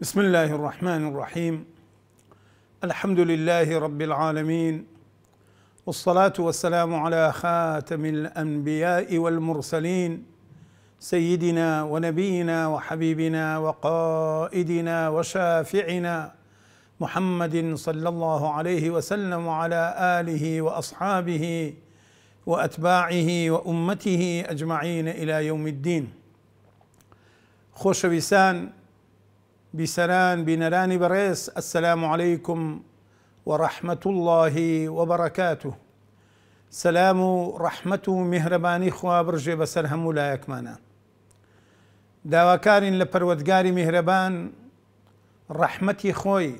بسم الله الرحمن الرحيم الحمد لله رب العالمين والصلاه والسلام على خاتم الانبياء والمرسلين سيدنا ونبينا وحبيبنا وقائدنا وشافعنا محمد صلى الله عليه وسلم وعلى اله واصحابه واتباعه وامته اجمعين الى يوم الدين خوشویسان بسران بنران بريس السلام عليكم ورحمة الله وبركاته سلام رحمة ڕەحمەت و میهرەبانی خوا بڕژێ بەسەر هەموو لایەکمانە داواکارین لە پەروەگاری میهرەبان ڕەحمەتی خۆی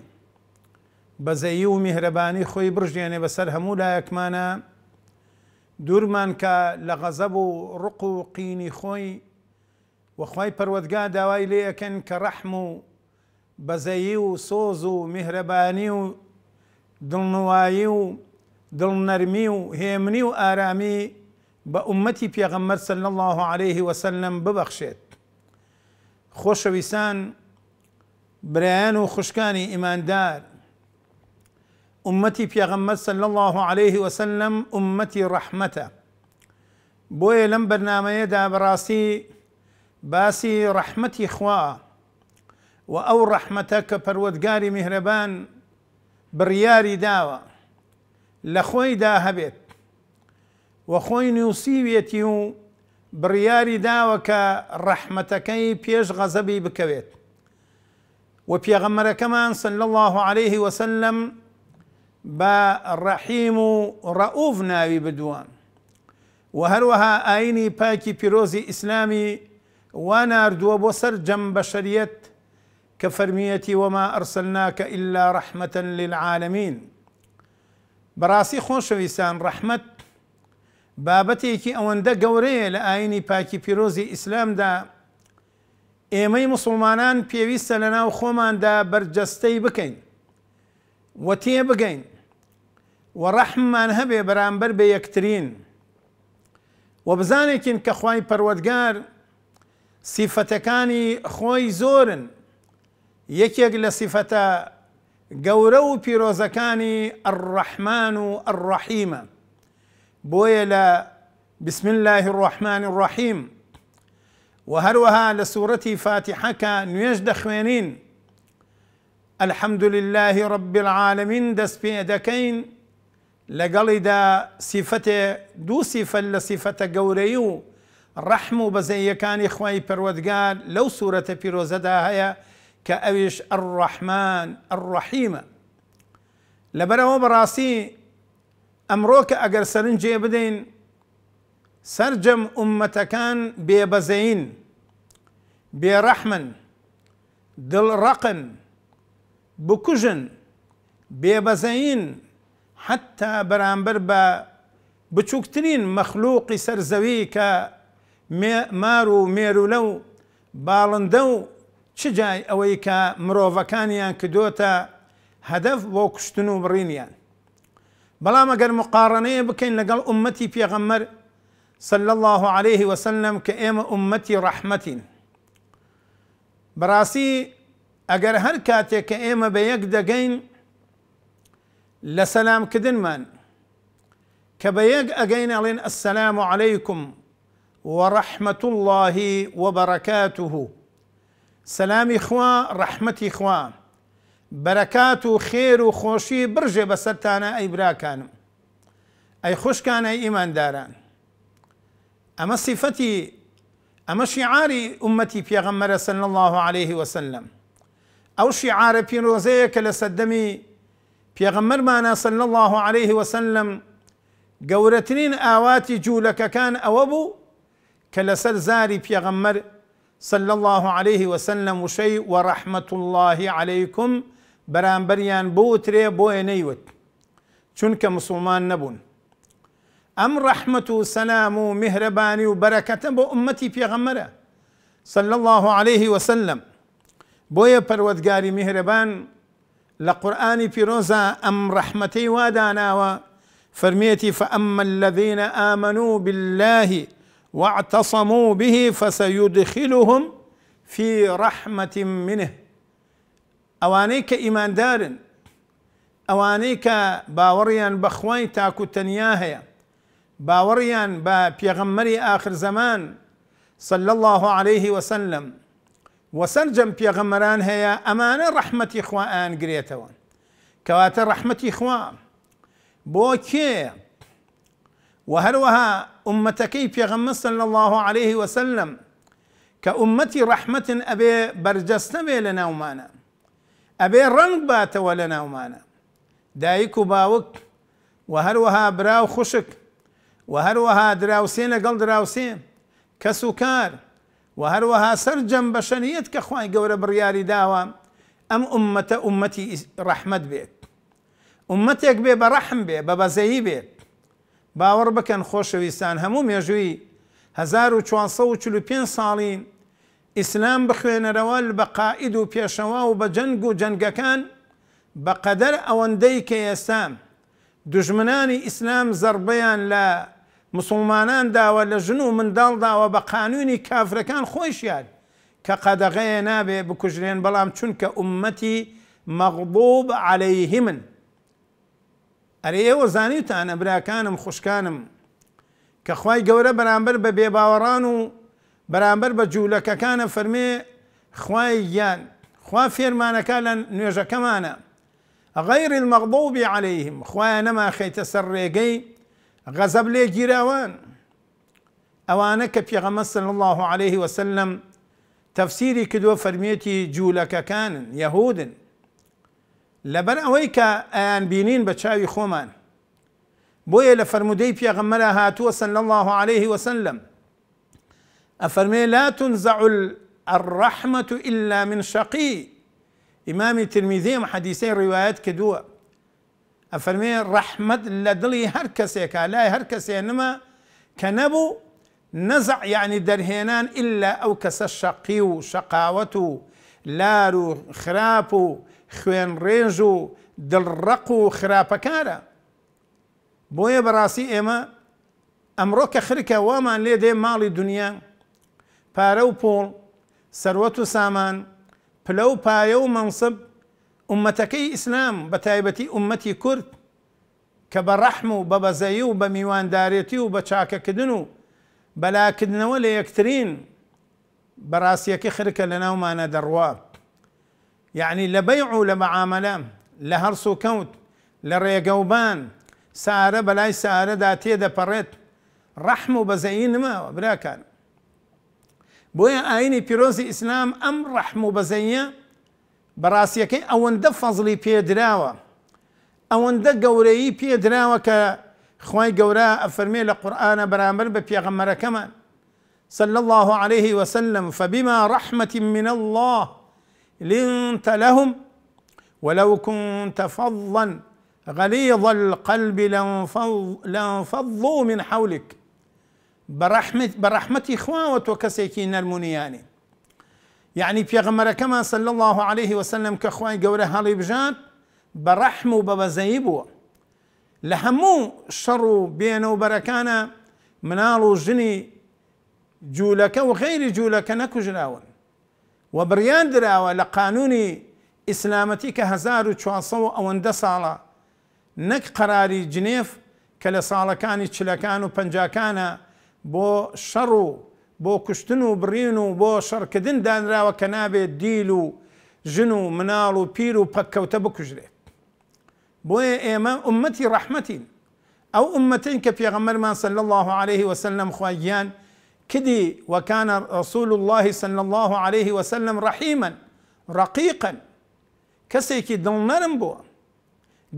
بەزەیی و میهرەبانی خۆی بژێنێ بەسەر هەموو لایەکمانە دوورمان کە لە غەزەب و ڕق و قینی خۆی وەخوای پەروەگا داوای بەزەیی و سۆز و میهرەبانی و دڵنوایی و دڵنەرمی و هێمنی و ئارامی بە عومەتی پێغەممەر الله عليه وسلم ببەخشێت خۆشەویسان برایان و خوشکانی دار امتي پیغمبر صلى الله عليه وسلم امتي عومەتی ڕەحمەتە لم برنامه دا براسي باسي رحمتي خواه وأو رحمتك فرودقاري مهربان برياري داوة لخوي داوە وخوي خۆیدا برياري داوة خۆی بيش غزبي بڕیاری داوە کە ڕەحمەتەکەی پێش الله عليه وسلم با ڕەحیم رؤوفنا بدوان وهروها آيني و بيروزي إسلامي وانا أردو ئیسلامی جنب شريت کە فەرمیەتی وەما ئەرسلناکە ئللا ڕەحمەەن للعاالمین بەڕاستی خۆشەویستان ڕەحمت بابەتێکی ئەوەندە گەورەیە لە ئاینی پاکی پیرۆزی ئیسلامدا ئێمەی مسلمانان پێویستە لە ناو خۆماندا بەرجەستەی بکەین وە تێ بگەین و ڕەحممان هەبێ بەرامبەر بە یەکترین و بزانێکین کە خی پەروەگار سیفەتەکانی خۆی زۆرن يكيك لە قورو في روزكاني الرحمن الرحيم بويلا بسم الله الرحمن الرحيم وهروها لسورة فاتحة سوورەتی خوينين الحمد لله رب العالمين دس پێ دەکەین لەگەڵیدا سیفەتێ دوو سیفەت لە سیفەتە گەورەی و ڕەحم و بەزەیەکانی خوای پەروەگار كأويش الرحمن الرحيم لبرو براسي أمروك أجر سرنجي بدين سرجم أمتكان بيبزين بيرحمن دل رقن بكجن بيبزين حتى برانبر با بچوكترين مخلوق سەرزەوی مارو مار و شجاي اويكا مروفا کە مرۆڤەکانیان کردوتە هەدەف بۆ کوشتن بلا ما قال مقارنة بكين لقال أمتي في غمر صلى الله عليه وسلم کە أمتي رحمة براسي بەڕاستی ئەگەر هەر کاتێک کە ئێمە بە یەک دەگەین لە سەلامکردنمان کە بە الله وبركاته سلام سلامی خوا ڕەحمەتی خوا خير و برج و أي براكان أي ئەی اي ايمان داران اما صفتي اما ئەمە امتي في پێغەممەرە صلى الله عليه وسلم أو شیعارە پیرۆزەیە کە لە سەدەمی پێغەممەرمانە صلى الله عليه وسلم گەورەترین اواتي جولك كان بوو کە زاري في غمر صلى الله عليه وسلم وشي ورحمة الله عليكم بەرامبەریان بريان بوتري بۆیە نيوت چونك مسلمان نبون أم رحمة سلام مهرباني وبركة میهرەبانی و بەرەکەتە بۆ عمەتی الله عليه وسلم بۆیە پەروەگاری مهربان لقرآن في پیرۆزە أم رحمتي وادانا فەرمیێتی فأما الذين آمنوا بالله واعتصموا به فسيدخلهم في رحمة منه أوانيك إيمان دار أوانيك باوريا بخوي تاكو تنياهيا باوريا هەیە باوەڕیان بە صلى الله عليه وسلم وسرجم بيغمران هيا أمان رحمة إخوان قريتوان كواتر رحمة إخوان بوكي وهلوها امەتەکەی پێغەممەسن صلى الله عليه وسلم کە رحمة أبي ئەبێ بي لنا ومانا أبي رنق بات ولنا ومانا ناومانە دایک و باوک و هەروەها برا و دراوسين و هەروەها دراوسێ لەگەڵ دراوسێ کەس و کار و هەروەها سەر جەم بەشەنیەت کە خی گەورە بڕیاری داوە ئەم ئومەتە ئومەتی ڕەحمەت بێت باوەڕ بکەن خۆشەویستان هەموو مێژووی 1945 ساڵین ئیسلام بخوێنەرەوە بە قائید و پێشەوە و بە جەنگ و جەنگەکان بە قەدەر ئەوەندەی کە ئێستام دژمنانی ئیسلام زربەیان لە مسلمانان داوە لە ژن و منداڵ داوە بە قانونی کافرەکان خۆشیان کە قەدەغەیە نابێ بکوژرێن بەڵام چونکە عومەتی مەغبوب عليهلەی من. ئەرێ ئێوە زانیتانە براکانم خوشکانم کە خی گەورە بەرامبەر بە بێباوەڕان و بەرامبەر بە جوولەکەکانە فەرمێ خی یان خوا فێرمانەکە لە کمانا غیر المغضوبی علیهم خواهی نما خیت سر ریگی غزب لی گیراوان که پیغمه صلی الله عليه وسلم تەفسیری کردووە فەرمیێتی جوولەکەکانن یهودن لبن اويكا ان بينين بچاوي خومان چاوی خۆمان بۆیە لە فرەرمودەی پێغەممەرە الله عليه وسلم افرمي لا تنزع الرحمة إلا من شقي امام الترمذي حديثي روايات کردووە افرمي رحمه لدلي دڵی لا کەسێکە انما كنبو نزع يعني کە الا نەزع یعنی دەرهێنان ئللا ئەو کەسە خوێن ڕێژ و دڵڕق و خراپەکارە بۆیە بەڕاستی ئێمە ئەمڕۆ کە خرکە وامان لێ دێ ماڵی دنیا پارە و پۆڵ سەروەت و سامان پلە و پایە و منسب ئومەتەکەی ئیسلام بە تایبەتی ئومەتی کورد کە بە ڕەحم و بە بەزایی و بە میواندارێتی و بە چاکەکردن و بەلاکردنەوە لە یەکترین بەڕاستیەکە خرکە لە ناومانە دەڕوە يعني لبيعوا لمعامله لا و كوت لريقوبان ساره بلاي ساره داتيه دپرت رحم و بزعی نما براکار بويا ايني پیرۆزی اسلام ام ڕەحم بزين براسيك او ئەوەندە بيدراوة أو ئەوەندە گەورەی بيدراوة کە خی گەورە ئەفەرمێ لە قورآانە بەرامبەر بە كمان صلى الله عليه وسلم فبما رحمة من الله لنت لهم ولو كنت فظا غليظ القلب لانفضوا من حولك برحمة برحمة خواوة كسيكين المنياني يعني بيغمر كما صلى الله عليه وسلم كخواي قوله هالي بجات برحم وببزيبوه لهمو هەموو شەڕ و منالو جني جولك وغير جولك نكو غێری و بریان دراوە لە قانونی ئیسلامەتی کە 1400 ئەوەندە ساڵە نەک قەراری جنێف کە لە ساڵەکانی چلەکان و پەنجکانە بۆ شەڕ بو بۆ کوشتن و بڕین و بۆ شەڕکردن دانراوە کە نابێت دیل و ژن و مناڵ و پیر و پەککەوتە بکوژرێت بۆیە ئێمە عمەتی ڕەحمەتین الله عليه وسلم خوایان كدي وكان رسول الله صلى الله عليه وسلم رحيما رقيقا كسيكي دڵنەرم بو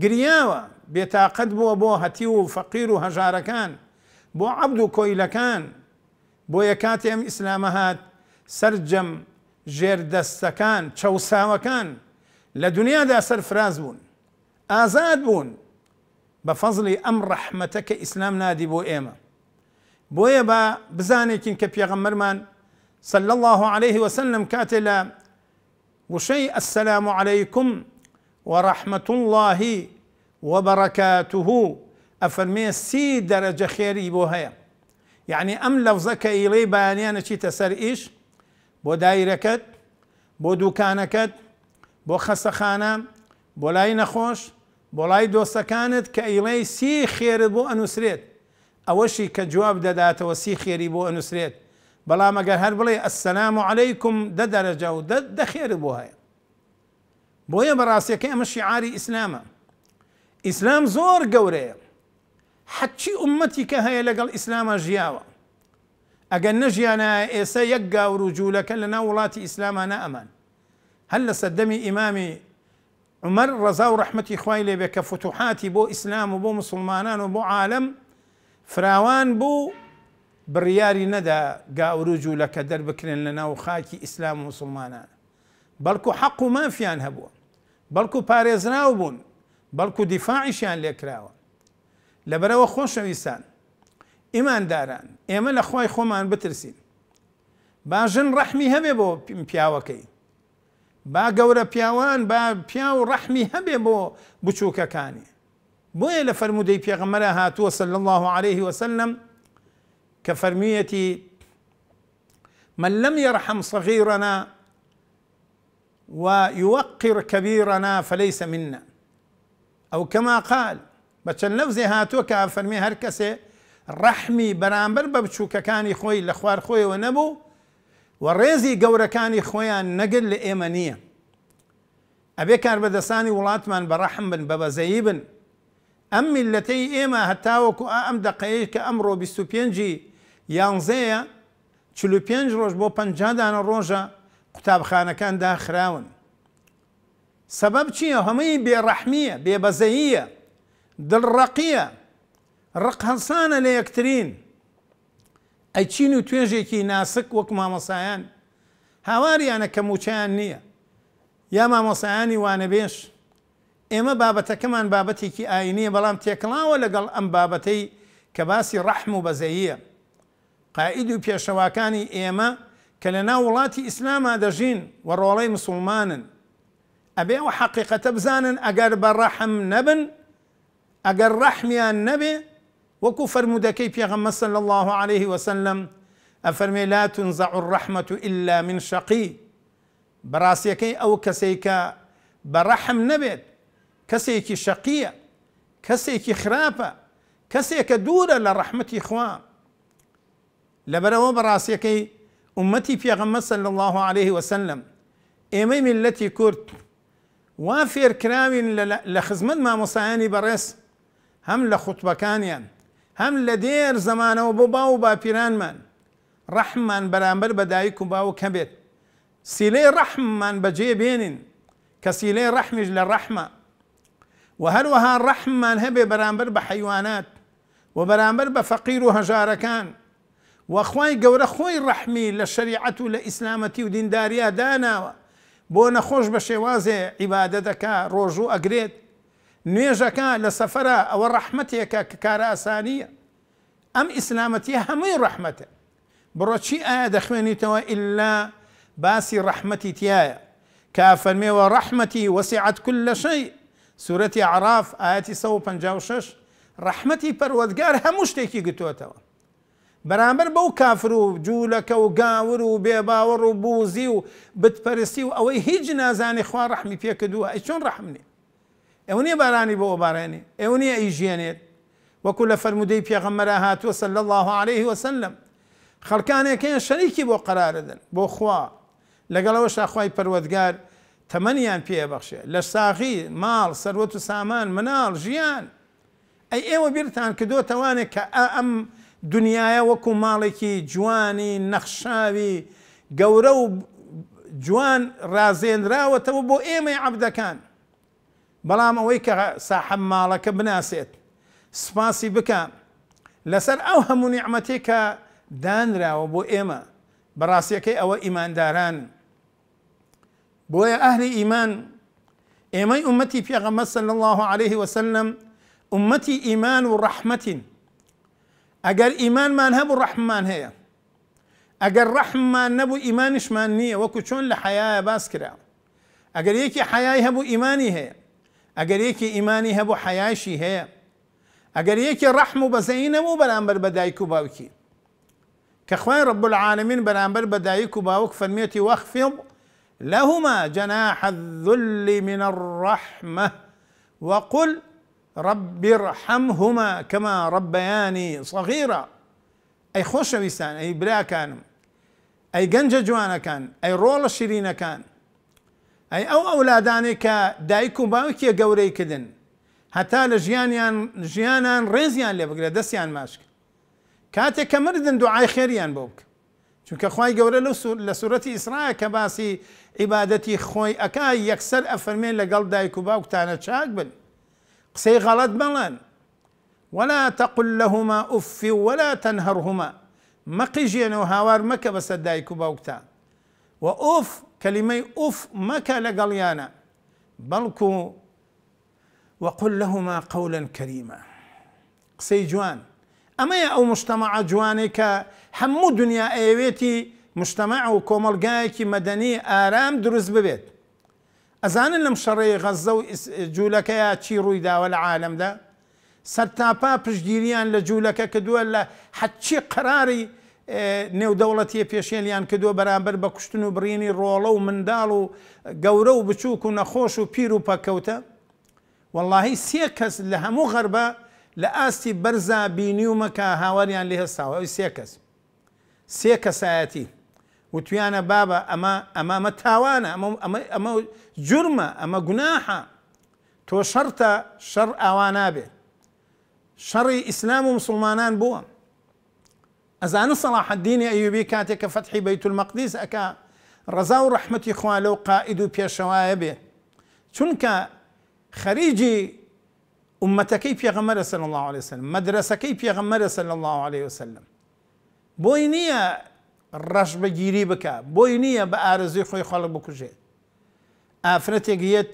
گریاوە بيتاقد بو بو هتيو فقير هجار كان بو بۆ كويل كان بو يكاتم یە سرجم ئەم ئیسلامە هات سرجەم لدنيا دا سر فراز بون آزاد بون بفضل أمر رحمتك إسلام نادي بو إيمان بۆیە بە بزانێکین کە پێغەممەرمان صلى الله عليه وسلم كاتلا وشيء السلام عليكم ورحمة الله وبركاته أفرمي سي درجة خيري بۆ يعني أم لفظك إلي باني أنا شي تسر إيش بو دايركت بو دوكانكت بو خسخانة بو لاي نخوش بو لاي دۆستەکانت كإلي سي خير بو أنسريت اوشي كجواب ددا توسيخ يريبو انسريت بلا ما قال هل بلي السلام عليكم ده درجة وده خير بو هاي بو يا براسي كي شعاري اسلاما اسلام زور قوري حتشي امتي كهي لقى الاسلام جياوة اقل نجي انا ايسا يقى ورجولك لنا ولاتي اسلاما نأمن هل صدمي امامي عمر رزاو رحمتي خويلي بك فتوحاتي بو اسلام وبو مسلمان وبو عالم فراوان بوو بڕیاری نەدا گاوروج و لەکە دەربکرێن لە ناو خاکی ئیسلام و مسلمانان بەڵکو حەق و مافیان هەبووە بەڵکو پارێزراو بوون بەڵکو دیفاعیشیان لێکراوە لەبەرەوە خۆشەویستان ئیمانداران ئێمە لە خۆی خۆمان بترسین باژن ڕەحمی هەبێ بۆ پیاوەکەی با گەورە پیاوان با پیا و ڕەحمی هەبێ بۆ بچووکەکانی بوي لفرمودي فرەرمودەی پێغەمەرە هاتووە الله عليه وسلم كفرميتي من لم يرحم صغيرنا ويوقر كبيرنا فليس منا أو كما قال بچەند لەفزێ هاتو کە فەرمی رحمي کەسێ ڕەحمی بەرامبەر بە بچووکەکانی خۆی لە خوار خۆیەوە نەبوو و ڕێزی گەورەکانی خۆیان نەگر لە ئێمە نییە بن بە زيبن بن ئەم میلەتەی ئێمە هەتاوەکو ئەم دقەیە کە ئەمڕۆ 25 یانزەیە 45 ڕۆژ بۆ پدانە ڕۆژە قوتابخانەکان داخراون. سەبەب چییە هەمەی بێڕەحمیە بێبەزەییە دڵڕقیە ڕق هەسانە لە یەکترین ئەچین و توێژێکی ناسک وەک مامەسایان هاواریانە کەموچیان نییە یا مامەسایانی وانەبێش إما بابەتەکەمان كمان ئاینیە كي آينية بلام تيكلا ولا کە أم ڕەحم كباسي رحم بزيية قائدو پێشەواکانی ئێمە کە لە ناو وڵاتی ئیسلامە دەژین و ڕۆڵەی مسلمانن ئەبێ و حەقیقەتە بزانن ئەگەر بە ڕەحم نەبن ئەگەر ڕەحمیان نەبێ وەکو فرمودەکەی الله عليه وسلم أفرمي لا تنزع الرحمة إلا من شقي براسيكي أو كسيكا برحم بە كسيكي شقية كسيكي خرافة كسيك دورة لرحمتي إخوان لبرو براسيك أمتي في غمّة صلى الله عليه وسلم إمام التي كرت وافير كرام لخزمت ما مصاني برس هم لخطبة كانيا هم لدير زمانه وبوبا وبا بيران من رحمن برامبر بدايك باو كبير سيلي رحمن بجي بينين كسيلي رحمج للرحمه وهل وهروها رحمة هبه برامبر بحيوانات وبرامبر بفقير وهجار كان وأخوي جورا خوي رحمي للشريعة ولإسلامة ودين داريا دانا بونا خوش بشيوازة عبادتك روجو أجريت نيجا كان لسفرة أو الرحمة ككارا أسانية أم إسلامتي همي رحمته بروتشي آية دخوانيتو إلا باسي رحمتي تيايا كافر ورحمتي وسعت كل شيء سوورەتی عراف ئاەتی 156 ڕەحمەتی پەروەگار هەموو شتێکی گتوێتەوە بەرامبەر بەو کافر و جوولەکە و گاور و بێباوەڕ و بوزی و بتپەرستی و ئەوەی هیچ نازانی خوا ڕحمی پێکردووە ئەی چۆن ڕحمنی ئەو نیە بارانی بۆ ئۆبارێنێ ئەو نییە ئیژێنێت وەکو لە فرەرمودەی پێغەمەرە هاتووە سل الله عليه وسلم خەڵکانێکیان شەریکی بۆ قرارەدن بۆ خوا لەگەڵەوە شاخوای پەروەگار تەمەنیان پێبەخشێ لە ساغی ماڵ سەروەت و سامان مناڵ ژیان ئەی ئێوە بیرتان کە دۆ توانێت کە ئەم دنیاە وەکو ماڵێکی جوانی نەخشاوی گەورە و جوان ڕازێنراوەتەوە بۆ ئێمەی عبدەکان بەڵام ئەوەی کە ساحەم ماڵەکە بناسێت سپاسی بکە لەسەر ئەو هەموو نیعممەتی کە دانراوە بۆ ئێمە بەڕاستیەکەی ئەوە ئیمانداران بويا أهل إيمان إيمان أمتي في أغمد صلى الله عليه وسلم أمتي إيمان ورحمة أجر إيمان ما نهب الرحمن هي أجر رحم ما نبو إيمانش نية وكتشون لحياة باسكرا أجر يكي حياة هبو إيماني هي أجر يكي إيماني هبو حياشي هي أجر يكي رحم بزينة مو بلانبر بدايكو باوكي كخوان رب العالمين بلانبر بدايكو باوك فالميتي واخفض لهما جناح الذل من الرحمه وقل رب ارحمهما كما ربياني صغيرا أي خۆشەویستان ويسان أي بلا كان أي ئەی جوانا كان أي ئەو ئەولادانێ كان أي أو باوکیە گەورەی کردن قوري كدن حتى لجيانان جيانان لێ بگرێت دەستیان ماشک کاتێک کە مردن دوعای خێریان بۆ چون که گەورە گوره سوورەتی اسرائه که باسی عیباەتی خۆی ئەک یەکسەر ئەفرمێن لەگەڵ دایک و باوکتانە چاک بن قصه غلط بەڵێن ولا تقل لهما أف ولا تنهرهما و هاوار مکه بس دايكو باوكتا وأف و أف کلمه اف مکه مكة لقليانا بلكو وقل لهما قولا کریما قصه جوان ئەمەیە ئەو مشتتەمەع جوانێک کە هەموو دنیا ئەیەوێتی مشتتەمەع و کۆمەلگایەکی مەدەنی ئارام دروست ببێت. ئەزانن لەم شەڕێی غەزە و جوولەکەیە چی ڕووی داوە لە عالمدا؟ سەرتاپا پشتگیریان لە جوولەکە کردووە لە حەچی قراری نێودەوڵەتی پێشێلیان کردووە بەرامبەر بە کوشتن و برینی ڕۆڵە و منداڵ و گەورە و بچووک و نەخۆش و پیر و پەکەوتە؟ واللهی سێ کەس لە هەموو غەربە لآستي برزا بينيومكا هاوريان لها الساوة أو سيكس سيكس آياتي وتويانا بابا أما أما متاوانا أما أما أما جرمة أما جناحة تو شرطة شر آوانا به شر إسلام ومسلمانان بو أزان صلاح الدين أيوبي كاتك فتح بيت المقدس أكا رزا ورحمتي خوالو قائدو بيا شوايبي تنكا خريجي امەتەکەی پێغەمەرە صلى الله عليه وسلم مەدرسەکەی پێغەمەرە صلى الله عليه وسلم بوينية نییە جيري بكا بوينية بأرزي خوي بە ئارزوی خۆی خەڵک بکوژێت ئافرەتێکیت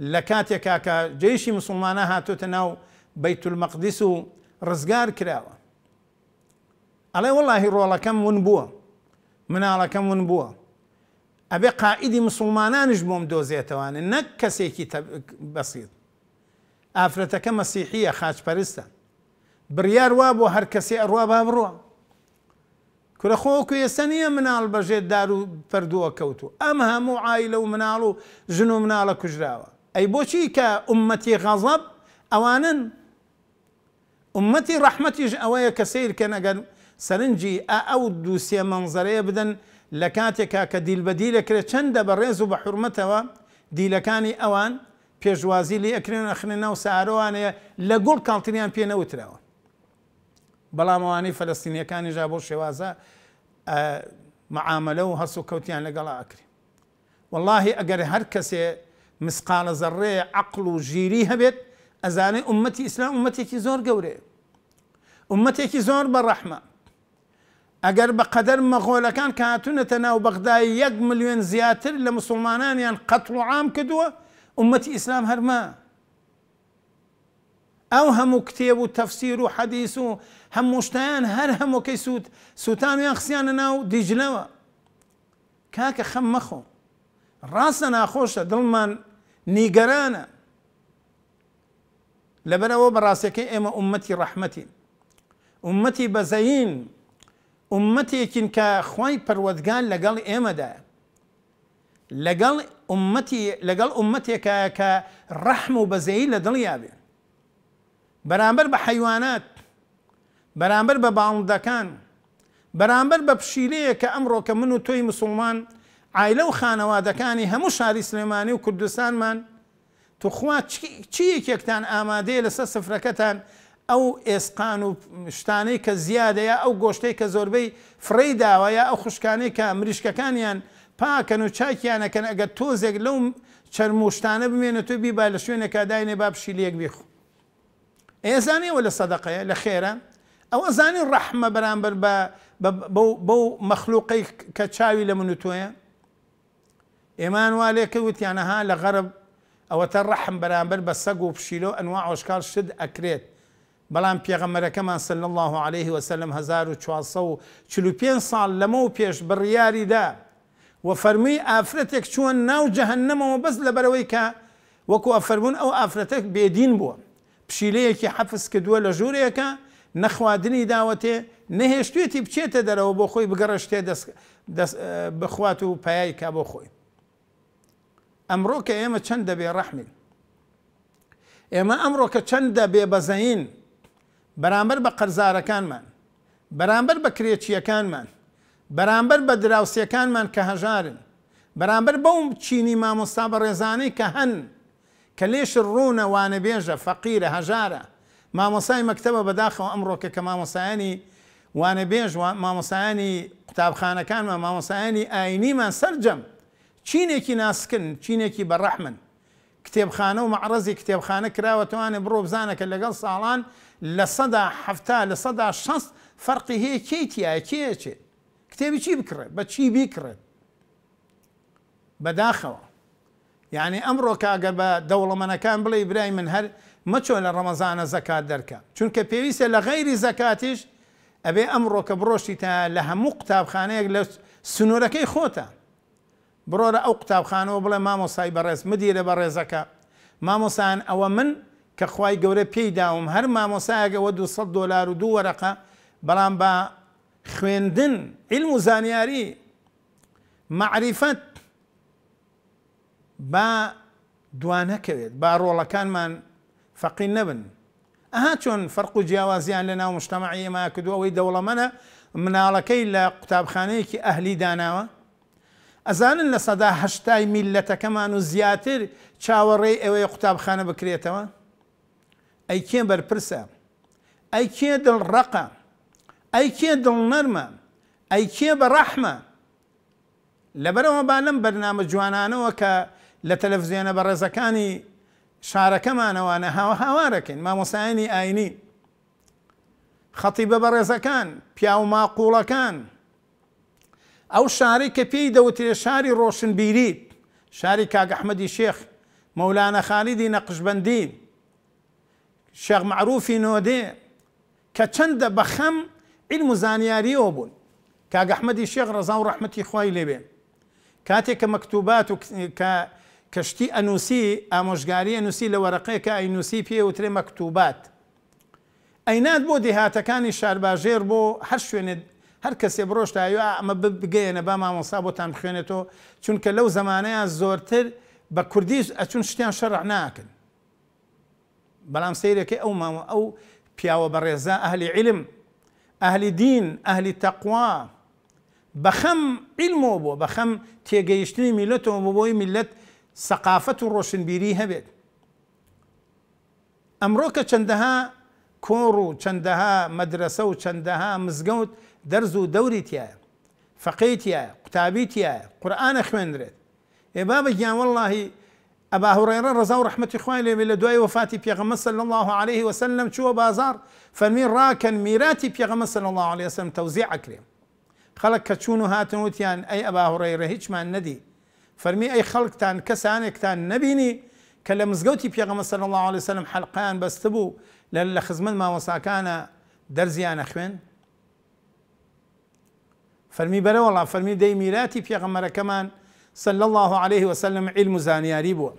لە کاتێکا کە جێشی مسلمانە هاتوتە ناو بەیت المەقدس و ڕزگار کراوە من على كم ون بووە مناڵەکەم ون بووە ئەبێ قائیدی مسلمانانش بۆم دۆزێتەوانە ئافرەتەکە مەسیحیە خاچپەرستە بڕیار وا بۆ هەر کەسی ئەڕوا با بڕوە کورەخۆکو ئێستا نییە مناڵ بەژێت دار و پردووە کەوتو ئەم هەموو ئایلە و مناڵ و ژن و مناڵە کوژراوە ئەی بۆچی کە عمەتی غەزەب ئەوانن عمەتی ڕەحمەتیش ئەوەیە کە سیرکە نەگەن سەرنجی ئەو دووسێ منزەرەیە بدەن لە کاتێکا کە دیلبەدی لەکرێت چەندە بە ڕێز و بە حرمەتەوە دیلەکانی ئەوان پێشوازی لی ئەکرێن ئەخنێ ناو ساارۆوانەیە لە گوڵ کاڵتنیان پێ نەوتراوە بەڵامەوانی فەلستینیەکانی ژا بۆ شێوازە معاملە و هەسو کەوتیان لەگەڵا ئەکرێ واللهی ئەگەر هەر کەسێ مسقالە زەڕێ عقل و ژیری هەبێت ئەزانێ عمەتی ئیسلام عمەتێکی زۆر گەورەیە عمەتێکی زۆر بەڕەحمە ئەگەر بە قەدەر مەغۆلەکان کاتونەتە ناو بەغدای یەک ملیۆن زیاتر لە مسلمانانیان قەتڵ و عام کردووە امتي اسلام هرما او همو كتاب وتفسير وحديث هم مشتان هر همو كي سوت سوتان يخسيان ناو دجلوا كاك خمخو راسنا خوش دلمان نيقرانا لبنا وبراسك اما امتي رحمتي امتي بزين امتي كنكا خواي پروتقال لقال ايما دايك لەگەڵ لەگەڵ عومەتێکە کە ڕەحم و بەزەیی لە دڵیا بێ بەرامبەر بە حیوانات بەرامبەر بە باڵندەکان بەرامبەر بە پشیلەیە کە ئەمڕۆ کە من و تۆی مسلمان ئایلە و خانەوادەکانی هەموو شاری سلێمانی و کوردستانمان توخوا چی یەکێکتان ئامادەیە لەسەر سفرەکەتان ئەو ئێسقان و شتانەی کە زیادەیە ئەو گۆشتەی کە زۆربەی فڕی داوە یا ئەو خوشکانەی کە مریشکەکانیان پاکەن و چاکیانەکەن ئەگەر تۆزێک لەو چەرمشتانە بمێنە توی بیبا لە شوێنێکا داینێ با پشی لەک بیخو ئێزانانیەوە لە سەدەقەیە لە خێرە ئەوە زانی ڕەحمە بەرامبەر بەو مەخلوقی کە چاوی لە من و تۆیە ئێمان والێکە وتیانەها لە غەرب ئەوەتە ڕەحم بەرامبەر بە سەگ و پشیلۆ ئەنوا عۆشکار شت ئەکرێت بەڵام پێغەمەرەکەمان سل الله عليه وسلم 1445 ساڵ لەمە و پێش بڕیاریدا و فەرمووی ئافرەتێک چوون ناو جەهنەمەوە بەس لە بەرەوەی کە وەکو ئەفەربوون ئەو ئافرەتێک بێدین بووە پشیلەیەکی حەفز کردووە لە ژوورەکە نەخوادنی داوەتێ نەهێشتێتی بچێتە دەرەوە بۆ خۆی بگەڕشتێ بخوات و پایایی کا بۆ خۆی ئەمڕۆ کە ئێمە چەند دەبێ ڕەحمین ئێمە ئەمڕۆ کە چەند دەبێ بەزەین بەرامبەر بە قەرزارەکانمان بەرامبەر بە کرێچیەکانمان بەرامبەر بە دراوسەکانمان کە هەژارن بەرامبەر بەوم چینی مامۆستا بە ڕێزانەی کە هەن کە لێش ڕوونەوانە بێژە فەقیرە هەژارە مامۆسای مەکتتەبە بەداخەوە ئەمڕۆکە کە مامۆسایانی وانە بێژ مامۆسایانی قوتابخانەکانمان مامۆسایانی ئاینیمان سرجەم چینێکی ناسکن چینێکی بەڕەحمن کتێبخانە و مەعرەزی کتێبخانە کراوە توانێ بڕۆ بزانە کە لەگەڵ ساڵان لە سەدا هەفتا لە سەدا شەست فەرقی هەیە کێتیایە کێچێت کتێبی چی بکڕێت بە چی بیکڕێت بەداخەوە یعنی ئەمڕۆ کاگە بە دەوڵەمەنەکان بڵێ برای من هەر مەچۆ لە ڕەمەزانە زەکات دەرکە چونکە پێویستە لە غەیری زەکاتیش ئەبێ ئەمڕۆ کە بڕۆشتی تا لە هەموو قوتابخانەیەک لە سنوورەکەی خۆتە بڕۆرە ئەو قوتابخانەوە بڵێ مامۆسای بەڕێز مدیرە بە ڕێزەکە مامۆسان ئەوە من کە خی گەورە پێی داوم هەر مامۆسایەکەەوە 200 دلار و دوو وەرەقە بەڵام بە خوێندن علم و زانیاری معریفەت با دوانەکەوێت با ڕۆڵەکانمان فەقی نەبن ئەها چۆن فەرق و جیاوازیان لە ناو مشتتەمەعی ئێمە کردو ئەوەی دەوڵەمەە مناڵەکەی لە قوتابخانەیەکی ئەهلی داناوە ئەزانن لە سەدا هەشتای میلەتەکەمان و زیاتر چاوەڕێ ئەوەی قوتابخانە بکرێتەوە ئەی کێ بەرپرسە ئەی کێ دڵ ڕقە ئەی کێ دڵنەرمە ئەی کێ بە ڕەحمە لەبەرەوە با لەم بەرنامە جوانانەوە کە لە تەلەڤزیێنە بە ڕێزەکانی شارەکەمانەوانە هاوە هاوارەکەین مامۆسایانی ئاینی خەتیبە بە ڕێزەکان پیا و ماقوڵەکان ئەو شاری کە پێی دەوترێ شاری ڕۆشنبیری شاری کاگەحمەدی شێخ مولانا خالیدی نەقشبندی شێخ معروفی نۆدێ کە چەندە بخم علم و زانیاریەوە بوون کاگەحمەدی شێخ ڕزا و ڕحمەتی خی لێبێ کاتێک کە مەکتوبات و کەشتی ئەنووسی ئامۆژگاری ئەنووسی لە وەرەقەیەکە ئەینووسی پێوترێ مەکتوبات ئەینات بۆ دێهاتەکانی شارباژێر بۆ هەر شوێنێت هەر کەسێ بڕۆشتایە ئەمە بگەیەنە با مامۆسا بۆتان خوێنێتەوە چونکە لەو زمانەیە زۆرتر بە کوردیش ئەچون شتیان شەڕع ناکەن بەڵام سیرەکەی ئەو مامە ئەو پیاوە بە ڕێزا ئەهلی علم اهل دين اهل تقوى بخم عیلمەوە بۆ بخم تێگەیشتنی ملت وبو ملت ثقافة سەقافەت بيري هبت هەبێت ئەمڕۆ كورو چەندەها مدرسة و چەندەها درزو دوري تيا فقيت يا و تيا قرآن فەقەیتیە قوتابیتیە قورآانە خوێندرێت ئێ بابە أبا هريرة ڕزا و ڕحمەتی خوای لێ لە دوای وفاتی پێغەمە سل الله عليه وسلم شو بازار فەرمی ڕاکەن ميراتي پێغەمە سل الله عليه وسلم توزيع ئەکرێ خلق کە چوون وتيان أي أبا هريرة ئەبا ما هیچمان فرمي أي خلق تان كسانك تان نبيني لە مزگەوتی پێغەمە سل الله عليه وسلم حلقان بس تبو حلقیان بەستە بوو لە لە خزمەت مامۆساکانە دەرزیانە خوێن فەرمی بەرەوەڵا فەرمی دەی میراتی كمان صلى الله عليه وسلم علم زانياري بو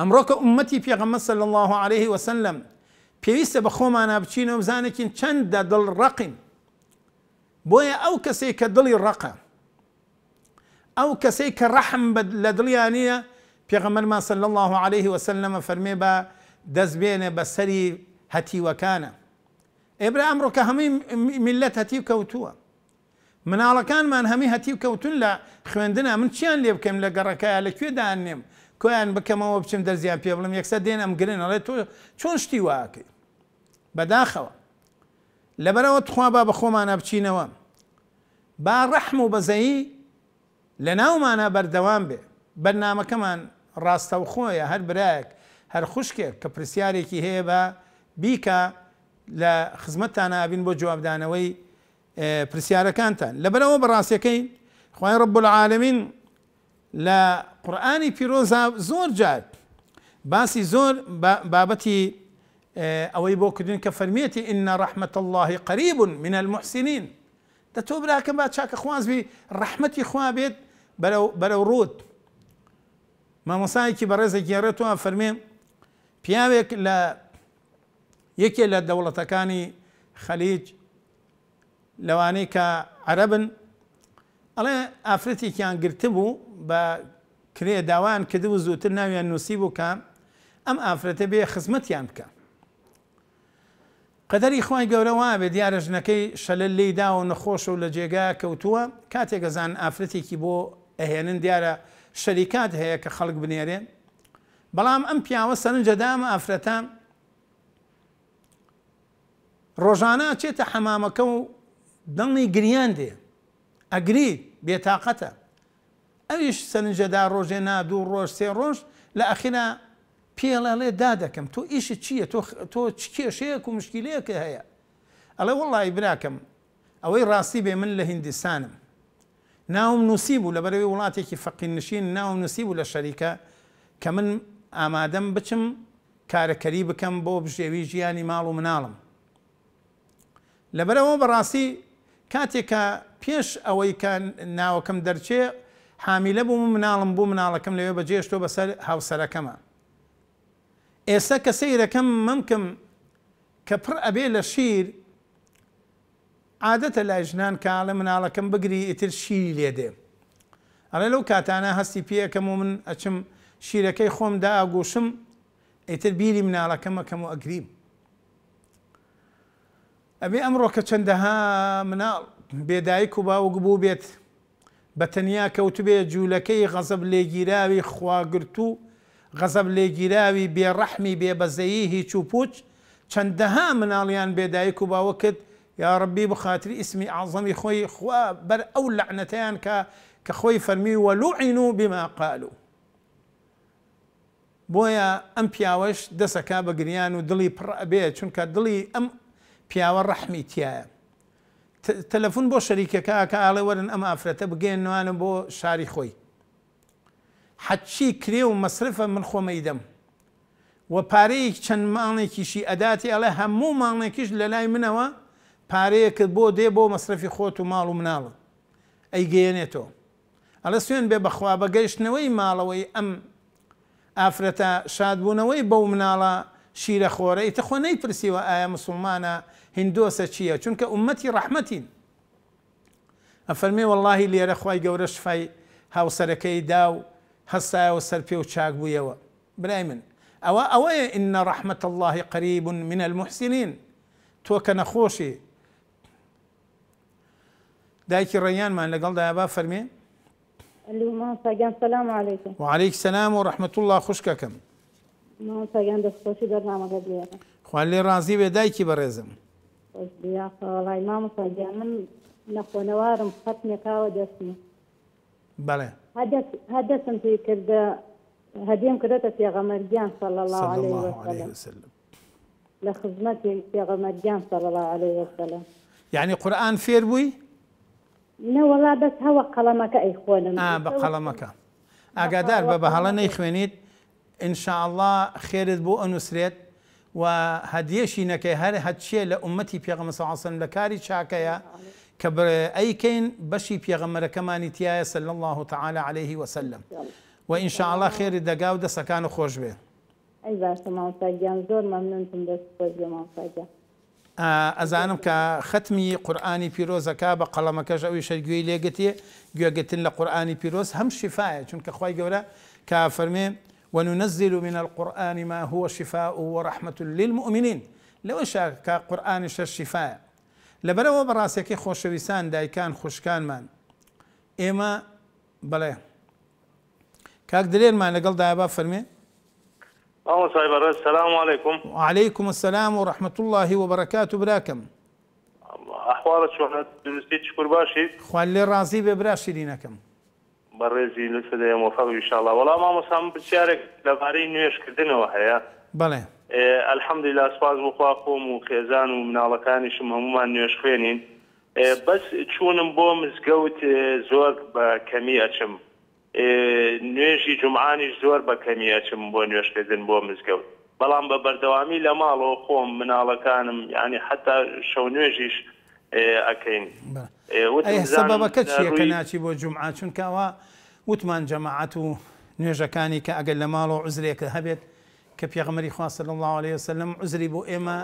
امرك امتي في پێغەمە صلى الله عليه وسلم پێویستە بە خۆمانە بچینەوە بزانێکین چەندە چند دل رقم ئەو او کە دڵی ڕقە ئەو کەسەی کە ڕەحم لە دڵیان نیە ما صلى الله عليه وسلم فەرمێ با دەستبێنە بە سەری هەتیوەکانە ئێبرا ئەمڕۆ کە هەمووی ملت هەتیو کەوتووە مناڵەکانمان هەمی هەتی کەوتون لە خوێندنە من چیان لێ بکەم لە گەڕەکەە لەکوێدان نێم کۆیان بکەمەوە بچم دەرزیان پێ بڵم یەکسە دێن ئەم گرن ئەڵێ تۆ چۆن شتی واکەی بەداخەوە لەبەرەوە تخوا با بە خۆمانە بچینەوە با ڕەحم و بەزەیی لە ناومانە بەردەوام بێ بەرنمەکەمان ڕاستە و خۆیە هەر برایەک هەر خوشکێک کە پرسیارێکی هەیە بە بیکە لە خزمەتتانە ئابین بۆ جوابدانەوەی پرسیارەکانتان لەبەرەوە بەڕاستیەکەی خی ڕب العالمين لە قورآانی پیرۆزا زۆر جار باسی زۆر بابەتی ئەوەی آه، بۆ کردن کە فەرمیێتی ئینە ڕحمەت اللهی قریب من المحسینین دە تۆ براکە با چاکە خوازبی ڕحمەتی خوا بێت بەرەو ڕوت مامۆسایکی بەڕێزە گێڕێتەوە فەرمێ پیاوێک لە یەکێ لە دەوڵەتەکانی خەلیج لەوانەیە کە عەرەبن ئەڵێ ئافرەتێکیان گرتبوو بە کرێ داوان کردو و زووتر ناویان نووسی بووکە ئەم ئافرەتە بێ خزمەتیان بکە قەدەری خخوای گەورەوە بێ دیارە ژنەکەی شەلل لی دا و نەخۆش و لە جێگا کەوتووە کاتێکەزان ئافرەتێکی بۆ ئەهێنن دیارە شەریکات هەیە کە خەڵک بنێرێ بەڵام ئەم پیاوە سەرنجەدامە ئافرەتان ڕۆژانە چێتە حەمامەکە و دڵنی گریان دێ ئەگری بێتاقەتە ئەویش سنجەدا ڕۆژێنا دوو ڕۆژ سێ ڕۆژ لە ئەخیرا پێڵەڵێ دا دەکەم تۆ ئیشی چییە تۆ کێشەیەک و مشکیلەیەکە هەیە ئەڵێ وڵی براکەم ئەوەی ڕاستی بێ من لە هندستانم ناوم نووسی بوو لە بەرەوەی وڵاتێکی فەقیننشین ناوم نووسی بوو لە شەریکە کە من ئامادەم بچم کارەکەری بکەم بۆ بژێوی ژیانی ماڵ و مناڵم لەبەرەوە بەڕاستی کاتێکە پێش ئەوەی کە ناوەکەم دەرچێ حامیلە بووم مناڵم بوو مناڵەکەم لەوێ بەجێشتۆ بەسەر هاوسەرەکەمە. ئێستا کە سەیرەکەم ممکم کە پڕ ئەبێ لە شیر عادەتە لای ژنان کاڵە مناڵەکەم بگری ئیتر شیری لێ دێ. ئەلە لەو کاتانە هەستی پێەکەم و من ئەچم شیرەکەی خۆم داگۆشم ئیتر بیری مناڵەکەمەکەم و ئەگریم. ئەبێ ئەمڕۆ کە چەندەها مناڵ بێدایک و باوەک بوو بێت بە تەنیا کەوتبێ جوولەکەی غەزب لێگیراوی خواگررت و غەزب لێگیراوی بێڕەحمی بێبەزەیی هیچ و پوچ چەندەها مناڵیان بێدایک و باوەکت یا ڕبی بخاتری ئیسمی ئازەمی خۆی خوا بەر ئەو لەعنەتیان کە کە خۆی فەرمی وەلوعین و بماقال و بۆیە ئەم پیاوەش دەسەکا بە گریان و دڵی پڕ ئەبێ چونکە دڵی ئەم پیاوە ڕەحمی تایە تەلەفۆن بۆ شەریکەکە کە ئاڵێ وەرن ئەم ئافرەتە بگەێنوانە بۆ شاری خۆی حەچی کرێ و مەصرفە من خۆمەیدەم و پارەیەک چەند ماڵێکیشی ئەداتی ئەڵێ هەموو ماڵێکیش لە لای منەوە پارەیەکت بۆ دێ بۆ مەصرفی خۆت و ماڵ و مناڵە ئەی گەێنێتەوە ئەلە سوێن بێ بەخوا بە گەیشتنەوەی ماڵەوەی ئەم ئافرەتە شادبوونەوەی بەو مناڵە شیر خوره شیرەخۆرە ئیتەخۆ نەیپرسیوە ئایا مسلمانە هندۆسە چیه چون عومەتی امتی ئەفەرمێ افرمی و اللهی گەورە شفای جورش فای و هەستایەوە داو پێ و سرپی و چاق بیا و برای من آوا ئەوەیە این رحمت الله قریب من المحسنین تۆ کە نەخۆشی دایکی اللهم لەگەڵ دایابا فەرمێ وعليك السلام ورحمة الله خوشككم خوالی رازی به دایی کی برزم؟ خوش بیا خوالای ما مساگیم من نخونوارم خط نکاو دستم بله هدستم توی کرده هدیم کرده تا پیغمبر جان صلی اللہ علیه وسلم لخزمتی پیغمبر جان صلی اللہ علیه وسلم یعنی قرآن فیر بوی؟ نه والله بس هوا قلمه که ای خوانم آه با قلمه که اگر در به حالا نیخوینید ان شاء الله خير بو انسريت وهديشي نكي هر هتشي لامتي بيغمس صلى الله عليه وسلم لكاري شاكيا كبر اي كين بشي بيغم كمان تيايا صلى الله تعالى عليه وسلم وان شاء الله خير الدقاو ده سكان خوش به اي باش ممتاز جان زور ممنون تندس خوش آه، ازانم كختمي قراني بيروز كاب قلمك شوي شرقي ليغتي جوغتن لقراني بيروز هم شفايه چونك خوي جورا كفرمي وننزل من القرآن ما هو شفاء ورحمة للمؤمنين لو شا لەوەشا کە قورآانی شەر كان لەبەرەوە بەڕاستێکی خۆشەویستان دایکان خوشکانمان ئێمە بڵێ کاک دلێنمان لەگەڵ دابا فەرمێ آه، السلام عليكم وعليكم السلام ورحمة الله وبركاته براكم أحوالك شو دروستي شكر باشي خوالي رازي ببراشي لينكم بەڕێزی لوس مۆفق وشاءله وەڵام مامۆسام پرسیارێک لەبارەی نوێشکردنەوە هەیە بڵێ ئەلحەمدی لاسپاز بخوا خۆم و خێزان و مناڵەکانیشم هەمومان نوێش خوێنین بەس چوونم بۆ مزگەوت زۆر بە کەمی ئەچم نوێژی جمعانیش زۆر بە کەمی ئەچم بۆ نوێشکردن بۆ مزگەوت بەڵام بە بەردەوامی لە ماڵەوە خۆم مناڵەکانم ینی حتا شەو نوێژیش ئەکەین سەبەکە چیەکە ناچی بۆ جمعا چونکەوە وتمان جەماعات و نوێژەکانی کە ئەگەر لە ماڵەوە عزرێکە هەبێت کە پێغمەری خواستن الله عليه وسلم عزری بۆ ئێمە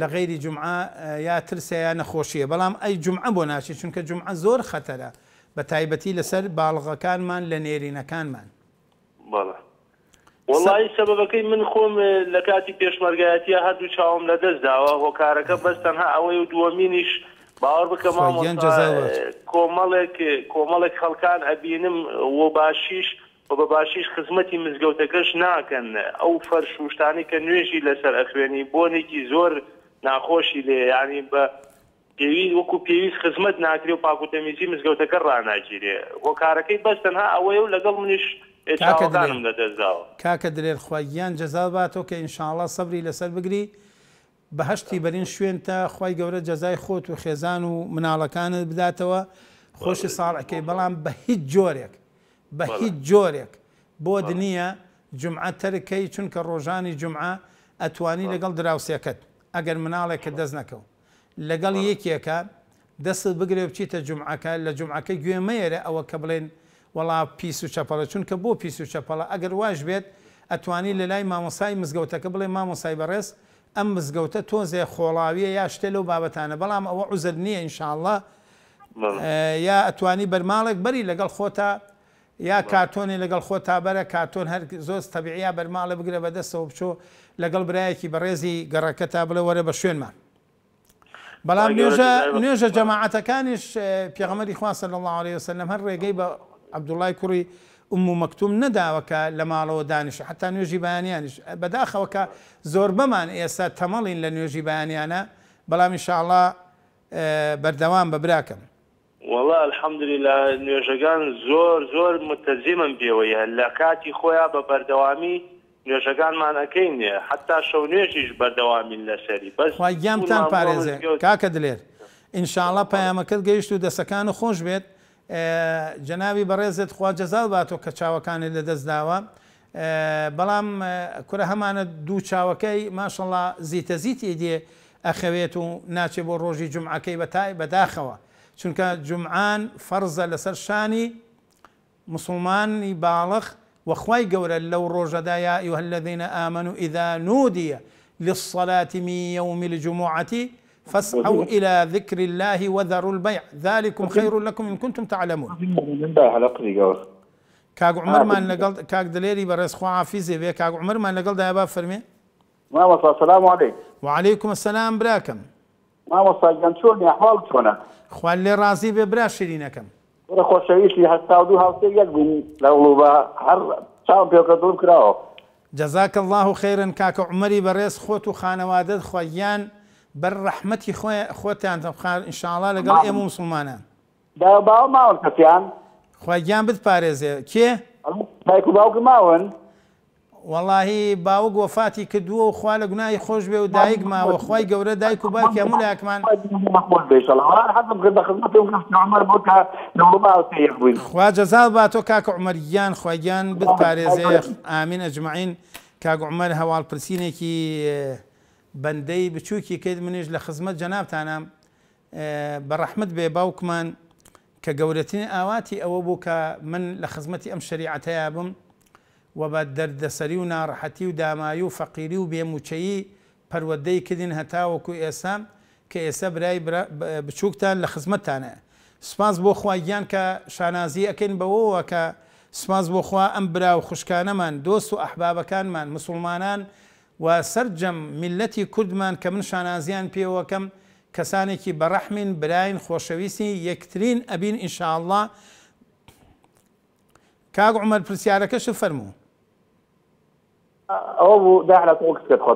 لە غیری جمعا یا ترسەیە نەخۆشیە بەڵام ئەی جمعە بۆ ناچی چونکە جمعە زۆر خەتەرە بە تایبەتی لەسەر باڵغەکانمان لە نێرینەکانمان وڵی سەبەکەی من خۆم لە کاتی پێشمەرگایەتی هەردوو چاوم لە دەست داوە هۆکارەکە بەستەنها ئەوەی و دووەمینیش باوەڕ بکە کۆمەڵێک کۆمەڵێک خەڵکان ئەبینم و باشیش بە باشیش خزمەتی مزگەوتەکەش ناکەن ئەو فەرشوشتانی کە نوێژی لەسەر ئەخوێنی بۆنێکی زۆر ناخۆشی لێ ینی بە پێویست وەکو پێویست خزمەت ناکری و پاکوتەمیزی مزگەوتەکە ڕناگیرێ بۆ کارەکەی بەستەنها ئەوەیە و لەگەڵ منیش کاکە درێت خوایان جەزا باتۆ کە ئینشاءڵە سەبری لەسەر بگری بەهشتی بەرین شوێن تا خی گەورە جەزای خۆت و خێزان و مناڵەکانت بداتەوە خۆشی ساڵەکەی بەڵام بە هیچ جۆرێک بە هیچ جۆرێک بۆ دنیە جمعە تەرکەی چونکە ڕۆژانی جمعە ئەتوانی لەگەڵ دراوسەکەت ئەگەر مناڵێکە دەست نەکەو لەگەڵ یەکێکە دەست بگرێ بچیتە جمعەکە لە جمعەکە گوێمەیەرە ئەوە کە بڵێن وڵا پیس و چەپەڵە چونکە بۆ پیس و چەپەڵە ئەگەر واش بێت ئەتوانی لە لای مامۆسای مزگەوتەکە بڵێ مامۆسای بەڕێست ئەم مزگەوتە تۆزێ خۆڵاویە یا شتێ لەو بابەتانە بەڵام ئەوە عوزر نییە ئینشاءله یا ئەتوانی بەرماڵێک بەری لەگەڵ خۆتا یا کاتۆنی لەگەڵ خۆ تابەرە کاتۆن هەر زۆر تەبیعیا بەرماڵە بگرە بەدەستەوە بچۆ لەگەڵ برایەکی بەڕێزی گەڕەکە تا بڵێ وەرە بە شوێنمان بەڵام نوێژە نوێژە جەماعەتەکانیش پێغەمەری خواسە لە الله عليه وسلم هەر ڕێگەی بە عبدوڵای کوڕی ئوم و مەکتوم نەداوەکە لە ماڵەوە دانیش حتا نوێژی بەیانیانش بەداخەوەکە زۆر بەمان ئێستا تەمەڵین لە نوێژی بەیانیانە بەڵامی شاءله بەردەوام بە براکەم. والله الحمدلی لە نوێژەکان زۆر زۆر متەزیمم پێوەیە لە کاتی خۆیان بە بەردەوامی نوێژەکانمان ئەەکەینێ حتا شەو نوێژیش بەردەوامین لەسەری بەسیامتان پارێزێ کاکە دلێر. انشاءله پامەکەت گەیشت و دەسەکان و خۆش بێت جەناوی بەڕێزت خوا جەزال باتۆ کە چاوەکانی لەدەستداوە بەڵام کورە هەمانە دوو چاوەکەی ماشەڵا زیتەزیتی دێ ئەخەوێت و ناچێت بۆ ڕۆژی جمعەکەی بەتای بەداخەوە چونکە جمعان فەرزە لەسەر شانی مسلمانی باڵخ وەخوای گەورە لەو ڕۆژەدا یا ئیوهل لەدەینە ئامن و ئیدا نودیە للصلاة من يوم الجمعة فاسعوا إلى ذكر الله وذروا البيع ذلكم خير لكم إن كنتم تعلمون كاغ عمر نعم. ما نقل كاغ دليري برس خو عافيزي بي كاغ عمر ما نقل ده باب فرمي ما نعم، وصل السلام عليك وعليكم السلام براكم ما نعم، وصل يا حوال تونا خوال لي رازي ببرا شرينكم ورا لي حتى ودو هاوتي يقبن لو با حر شاو بيوكا دول كراو جزاك الله خيرا كاك عمري برس خوتو خانوادد خويان بەر ڕەحمەتی خۆتان تەبخار ئینشاءڵا لەگەڵ ئێمە نعم. مسلمانان باوە ماوە کەسیان خواگیان بت پارێزێ کێ دایک و باوکە ماون واللهی باوەک وەفاتی کردووە و خوا لە گوناایی خۆش بێ و دایک ماوە خی گەورە دایک و او هەموو لاکمان خو جزال با تۆ یان عمەریان خوایان بت اجمعین ئامین عمر کاگوعمەر پرسینه کی بەندەی بچووکی کرد منیش لە خزمەت جەنابتانە بەڕەحمت بێ باوکمان کە گەورەترین ئاواتی ئەوە بوو کە من لە خزمەتی ئەم شریعەتەیە بم و بە دەردەسەری و ناڕەحەتی و دامایی و فەقیری و بێموچەیی پەروەدەی کردین هەتاوەکو ئێسا کە ئێستا برای بچووکتان لە خزمەتتانە سپاس بۆ خوایان کە شانازی ئەکەین بەوەوە کە سپاس بۆ خوا ئەم برا و خوشکانەمان دۆست و ئەحبابەکانمان مسلمانان و سرجەم میلەتی کوردمان کە من شانازیان پێوەکەم کەسانێکی بەڕەحمین براین خۆشەویستی یەکترین ئەبین ئینشاءله کاگ عمەر پرسیارەکەش فەرموو ئەوە بوو داخواکەت خۆ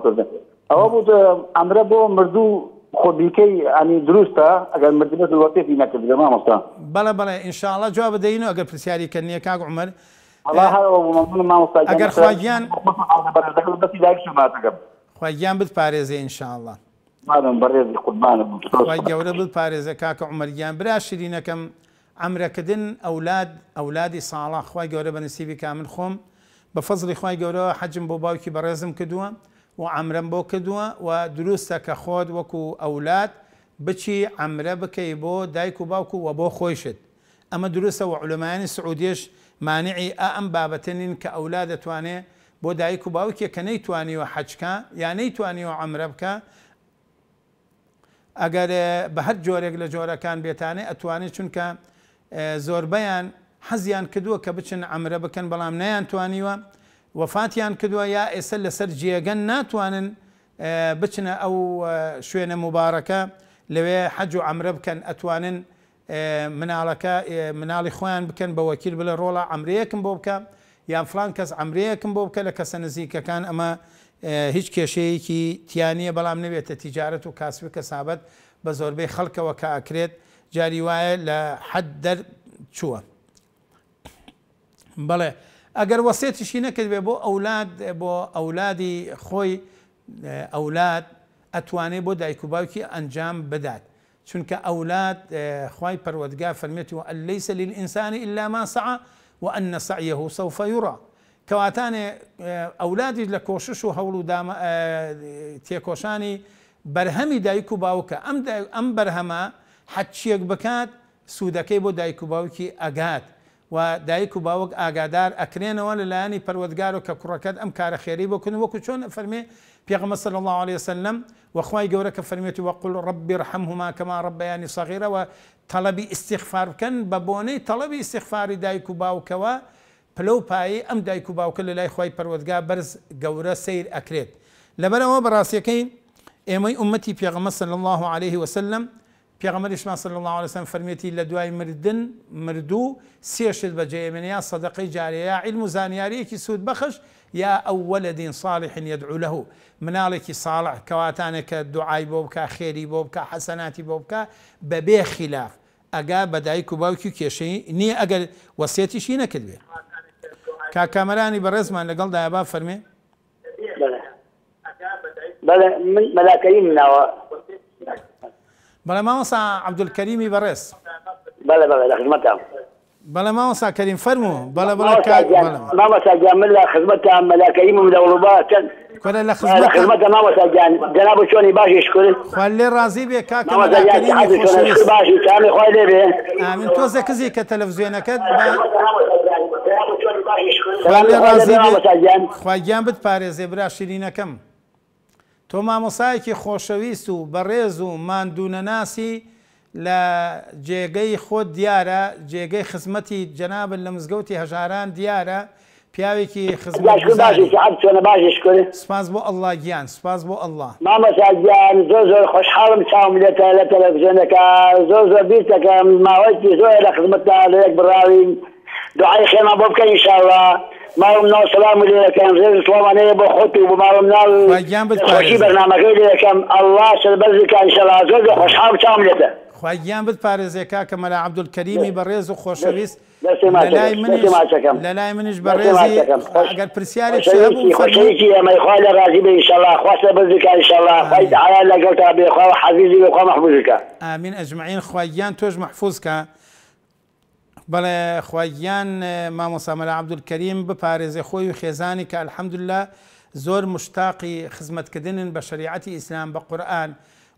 ئەوە بوو ئەمرە بۆ مردوو خۆبیکەی ئەنی دروستە ئەگەر مردمە وەپێکی نەکردەمە مەستا بەڵە بەڵێ ئینشاءله جواب بدەین و ئەگەر پرسیاری کردنیە کاگ عمەر ئەگەر خواگیان خواگیان بت پارێزە ئینشاءله گەورە بت پارێزە کاکە عمەرگیان برا شیرینەکەم ئەمرەکردن ئەولاد ئەولادی ساڵا خخوای گەورە بە نسیبی کامل خۆم بە فەزلی خخوای گەورەوە حەجم بۆ باوکی بەڕێزم کردووە و ئەمرم بۆ کردووە و دروستە کە خۆت وەکو ئەولاد بچی ئەمرە بکەی بۆ دایک و باوکو و بۆ خۆشت ئەمە دروستە و علمانی سعودیش مانعی ئا ئەم بابەتەنین کە ئەولا دەتوانێ بۆ دایک و باوکێ کە نەیتوانیوە حەچکە یان نەیتوانیەوە ئەمرە بکە ئەگەر بە هەر جۆرێک لە جۆرەکان بێتانێ ئەتوانێت چونکە زۆربەیان حەزیان کردووە کە بچن ئەمرە بکەن بەڵام نەیانتوانیوە وەفاتیان کردووە یا ئێستا لەسەر جێگەن ناتوانن بچنە ئەو شوێنە مبارەکە لەوێ حەج و ئەمرە بکەن ئەتوانن مناڵەکە مناڵی خۆیان بکەن بە وەکیل بلە ڕۆڵە ئەمرەیەکم بۆ بکە یان فلان کەس ئەمرەیەکم بۆ بکە لە کەسە نزیکەکان ئەمە هیچ کێشەیەکی تیانە بەڵام نەبێتە تیجارەت و کاسبی کەسابەت بە زۆربەی خەڵکەوە کە ئاکرێت جاری وایە لە حەد دەر چووە. بڵێ ئەگەر وەسێتیشی نەکردێ بۆ ئەولاد بۆ ئەولادی خۆی ئەولاد ئەتوانێت بۆ دایک و باوکی ئەنجام بدات. شنك أولاد آه، خی پەروەگا فرميتي وأن ليس للإنسان إلا ما سعى وأن سعيه سوف يرى كواتان أولادي آه، لكوششو هولو داما آه، تيكوشاني برهمي دايكو باوكا أم, دا أم برهما حتشيك بكات بکات دايكو باوكي دایک و دایک و باوەک ئاگادار ئەکرێنەوە لە لایانی پەروەگار و کە کوڕەکەت ئەم کارە خێری بکن وەکو چۆن فەرمێ پێغمە صل الله عليه وسلم وخوای گەورە کە فەرمێتی وەقل ڕبی ڕحمهما کەما ڕبیانی سەغیرەوە تەڵەبی استیخفار بکەن بە بۆنەی تەڵەبی استیخفاری دایک و باوکەوە پلە و پایی ئەم دایک و باوق لە لای خواهی پەروەگا برز گور سیر اکرد لبرم و براسی بەڕاستیەکەی امی امتی پیغمبر صلی الله علیه وسلم پیغمبر ما صلی الله سلم فرمیتی ل دوای مردن مردوو سێشت بە جێمنیا سەدەقەی جارەیە علم زانیاری کی سود بخش یا ئەووەلە دین ساڵحن یدعوله مناڵێکی ساڵح کەواتانە دعای بوب بۆ خیری بوب بۆ حسناتی بوب بۆ به به خلاف ئەگا بەدایک و باوکی کێشەی نییە ئەگەر وەسیەتیشی نەکردێ کاکامەرانی بەڕێزمان لەگەڵ دایابا فەرمێ بەڵێ مەلاکەی مناوە بەڵێ مامۆسا عبدولکەریمی بەڕێز بەە بەە لە خزمەتە بەڵە مامۆسا کەریم فەرمو بەڵە بڵە مامەسا جامل لە خزمەتە مەلاکەریم و دەوڵوباتن کۆرە لە خزمەتە مامەسا جان جەناب چۆنی باشی شکرن خوال لێ ڕازی بێ کاکە باشی کامی خۆی لێ بێ ئامین تۆزە کزی كريم تەلەڤزیۆنەکەت خوال لێ ڕازی بێ خوایان بت پارێزێ برا شیرینەکەم تۆ مامۆسایەکی خۆشەویست و بەڕێز و مادونەناسی لە جێگەی خۆت دیارە جێگەی خزمەتی جەنابن لە مزگەوتی هەژاران دیارە پیاوێکی سپاس بۆ ئەله گیان سپاس بۆ ئەله مامەساگیان زۆر زۆر خۆشحاڵم چاومێتە لە تەلەڤزیۆنەکە زۆر زۆر بیرەکەم ماوەی زۆر لە خزمەتتا لەیەک بڕاوین دوعای خێمە بۆ بکەین شاوە. نال سلام لي كان زين سلام عليه بخوتي ومارمنا خوشي برنامج لي كان الله سلبزي كان خوياً خوشحال كاملته خواگیان بپارێزێ کاکە مەلا عبدولکەریمی بەڕێز و خۆشەویست لەلای منش لەلای منش بەڕێزی ئەگەر پرسیارێک ئەمەخوا لە ڕازی بەئشاءالله خواستە بەزیکە ئینشاءالله لەگەڵ تا بێخوا حەزیزی بخوا مەحفوزەکە آمين أجمعين خوياً توج محفوزکە بەڵێ خوایان مامۆسامەلا عبدولکەریم بپارێزێ خۆی و خێزانی کە ئەلحەمدللا زۆر مشتاقی خزمەتکردنن بە شریعەتی ئیسلام بە قورآن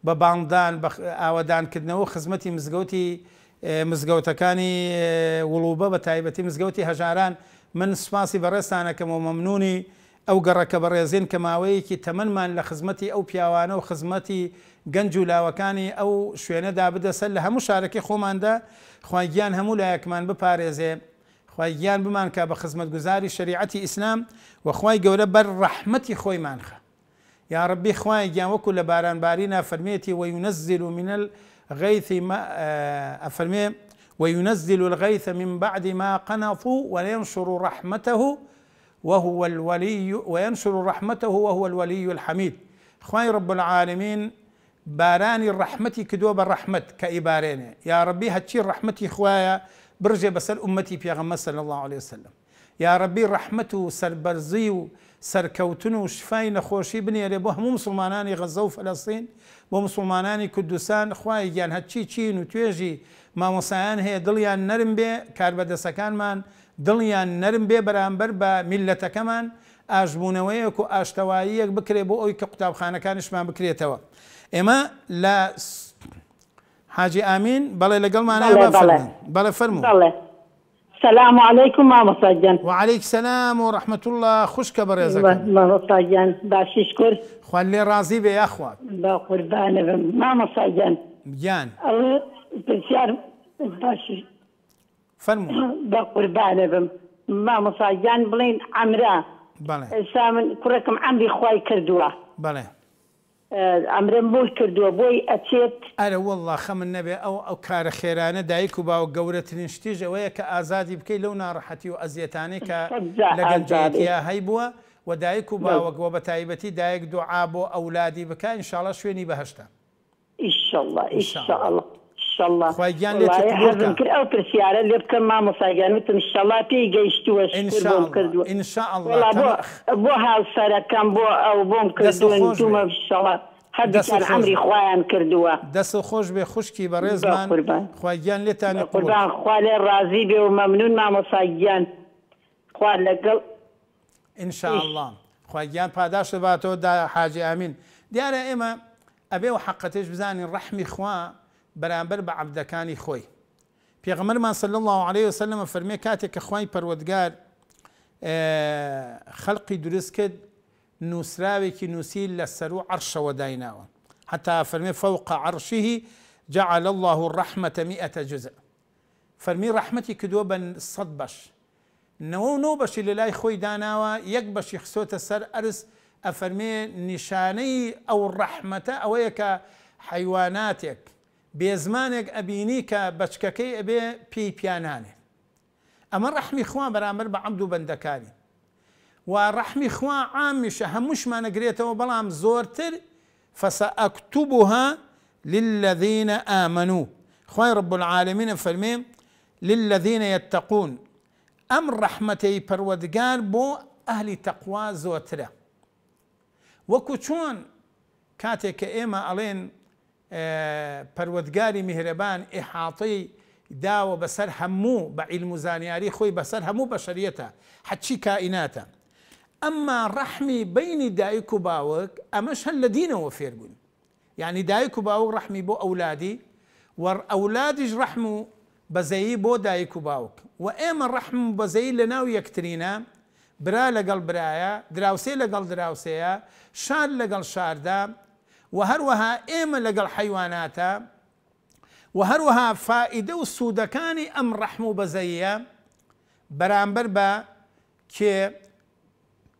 بە باندان بە ئاوادانکردنەوە خزمەتی مزگەوتی مزگەوتەکانی وڵوبە بە تایبەتی مزگەوتی هەژاران من سپاسی بەڕێستانەکەم و مەمنونی ئەو گەڕەکە بە ڕێزین کە ماوەیەکی تەمەمان لە خزمەتی ئەو پیاوانە و خزمەتی گەنج و لاوەکانی ئەو شوێنەدا بدەسەر لە هەموو شارەکەی خۆماندا خوایگیان هەموو لایەکمان بپارێزێ خوایگیان بمان کە بە خزمەتگوزاری شریعەتی ئیسلام و خی گەورە بەر ڕەحمەتی خۆیمانخە یا ربی خوای گیان وەکو لە بارانبارینا فەرمێتی وەیونەزیل و منل غەیثی آه، ئەفەرمێ وينزل الغيث من بعد ما قنطوا وينشر رحمته وهو الولي وينشر رحمته وهو الولي الحميد خوي رب العالمين بارانی ڕەحمەتی کردووە بە ڕەحمت کە ئیبارێنێ یارببی هەچی ڕەحمەتی خویە برژێ بەسەر عومەتی پێغەمەسەر الله عليه وسلم یارببی ڕەحمت و سربەرزی و سەرکەوتن و شفای نەخۆشی بنێرێ بۆ هەموو مسلمانانی غەزە و فلەسین بۆ مسلمانانی کوردستان خوای گیان هەچی چین و توێژی مامۆسایان هەیە دڵیان نەرم بێ کار بەدەسەکانمان دڵیان نەرم بێ بەرامبەر بە میلەتەکەمان ئاژبوونەوەیەک و ئاشتەواییەک بکرێ بۆ ئەوی کە قوتابخانەکانشمان بکرێتەوە. اما لا حاجي ئێمە لە حاجی ئامین بەڵێ لەگەڵمانە بەڵێ فەرمو السلام عليكم ماما ساجان وعليك السلام ورحمة الله خوش كبر يا زكي ماما ساجان باش يشكر خلي راضي بي يا اخوات لا قربان ماما ساجان بجان بسيار باش فرمو با قربان ماما ساجان بلين عمرا بلا سامن كركم عمري خواي كردوا بلا ئەمرم بۆی کردووە بۆی ئەچێت ئەرە وڵا خەمن نەبێ ئەو ئەو کارە خێرانە دایک و باو گەورەترین شتیژ و کە ئازادی بکەی لەو ناڕەحەتی و ئەزیەتانەی کە لەگەنجاتیا هەی بووە و دایک و باوەگووە بە تایبەتی دایک الله بۆ ئەولادی ان شاء الله ان شاء الله شاء الله الله لێ او بو لێ بکەم مامۆساگیان وتم شەڵا پێی گەیشتووە کردو بۆ هاوسەرەکەم بۆ ئەو بۆم کردومە شەڵات هەردستان ئەمری خۆیان کردووە دەست خۆش بێ خوشکی بە ڕێزمان خوایان لێتان قوربانخوا لێ ڕازی بێ و مەمنون مامۆساگیان ان شاء الله خوایان باداش باتو دا حاجي امين دياره اما ابي وحقتش بزاني بزانین خوان بەرامبەر بە خوي پیغمبر من صلی الله عليه فرمی کاتی که کە خی پەروەگار درست کد کرد که نووسی لسرو عرش و عەرشەوە حتی فرمی فوق عرشه جعل الله الرحمة مئة جزء فرمي رحمتي كدوة بن صد باش نو نو باشی للای خوی داناوا یک باشی خسوت سر أرس أفرمي نشاني أو الرحمة أو يك حيواناتك بزمانك ابينيكا بشكاكي أبي بي بياناني أما رحمي خوان برامر بعمدو بندكاري ورحمي خوان عامش همش ما نقريته وبلام زورتر فسأكتبها للذين آمنوا خوان رب العالمين فالمين للذين يتقون أم رحمتي برودقار بو أهل تقوى زوترة وكو كاتك إيما الين پروتگاری مهربان احاطی داو بسر همو با علم و زانیاری خوی بسر همو بشریتا حچی کائناتا اما رحمی بین دایک و باوەک ئەمەش هەل لە دینەوە فێربوون یعنی دایک و باوک رحمی بو اولادی ور ئەولادیش رحمو بزایی بو دایک و باوک و ایم رحم بزایی لناو لە ناو یەکترینە برا دراوسی برایە دراوسێ شار دراوسەیە شار لەگەڵ وهروها إيم لقل حيوانات وهروها فائدة كان أم رحمو بزيا برامبر با كي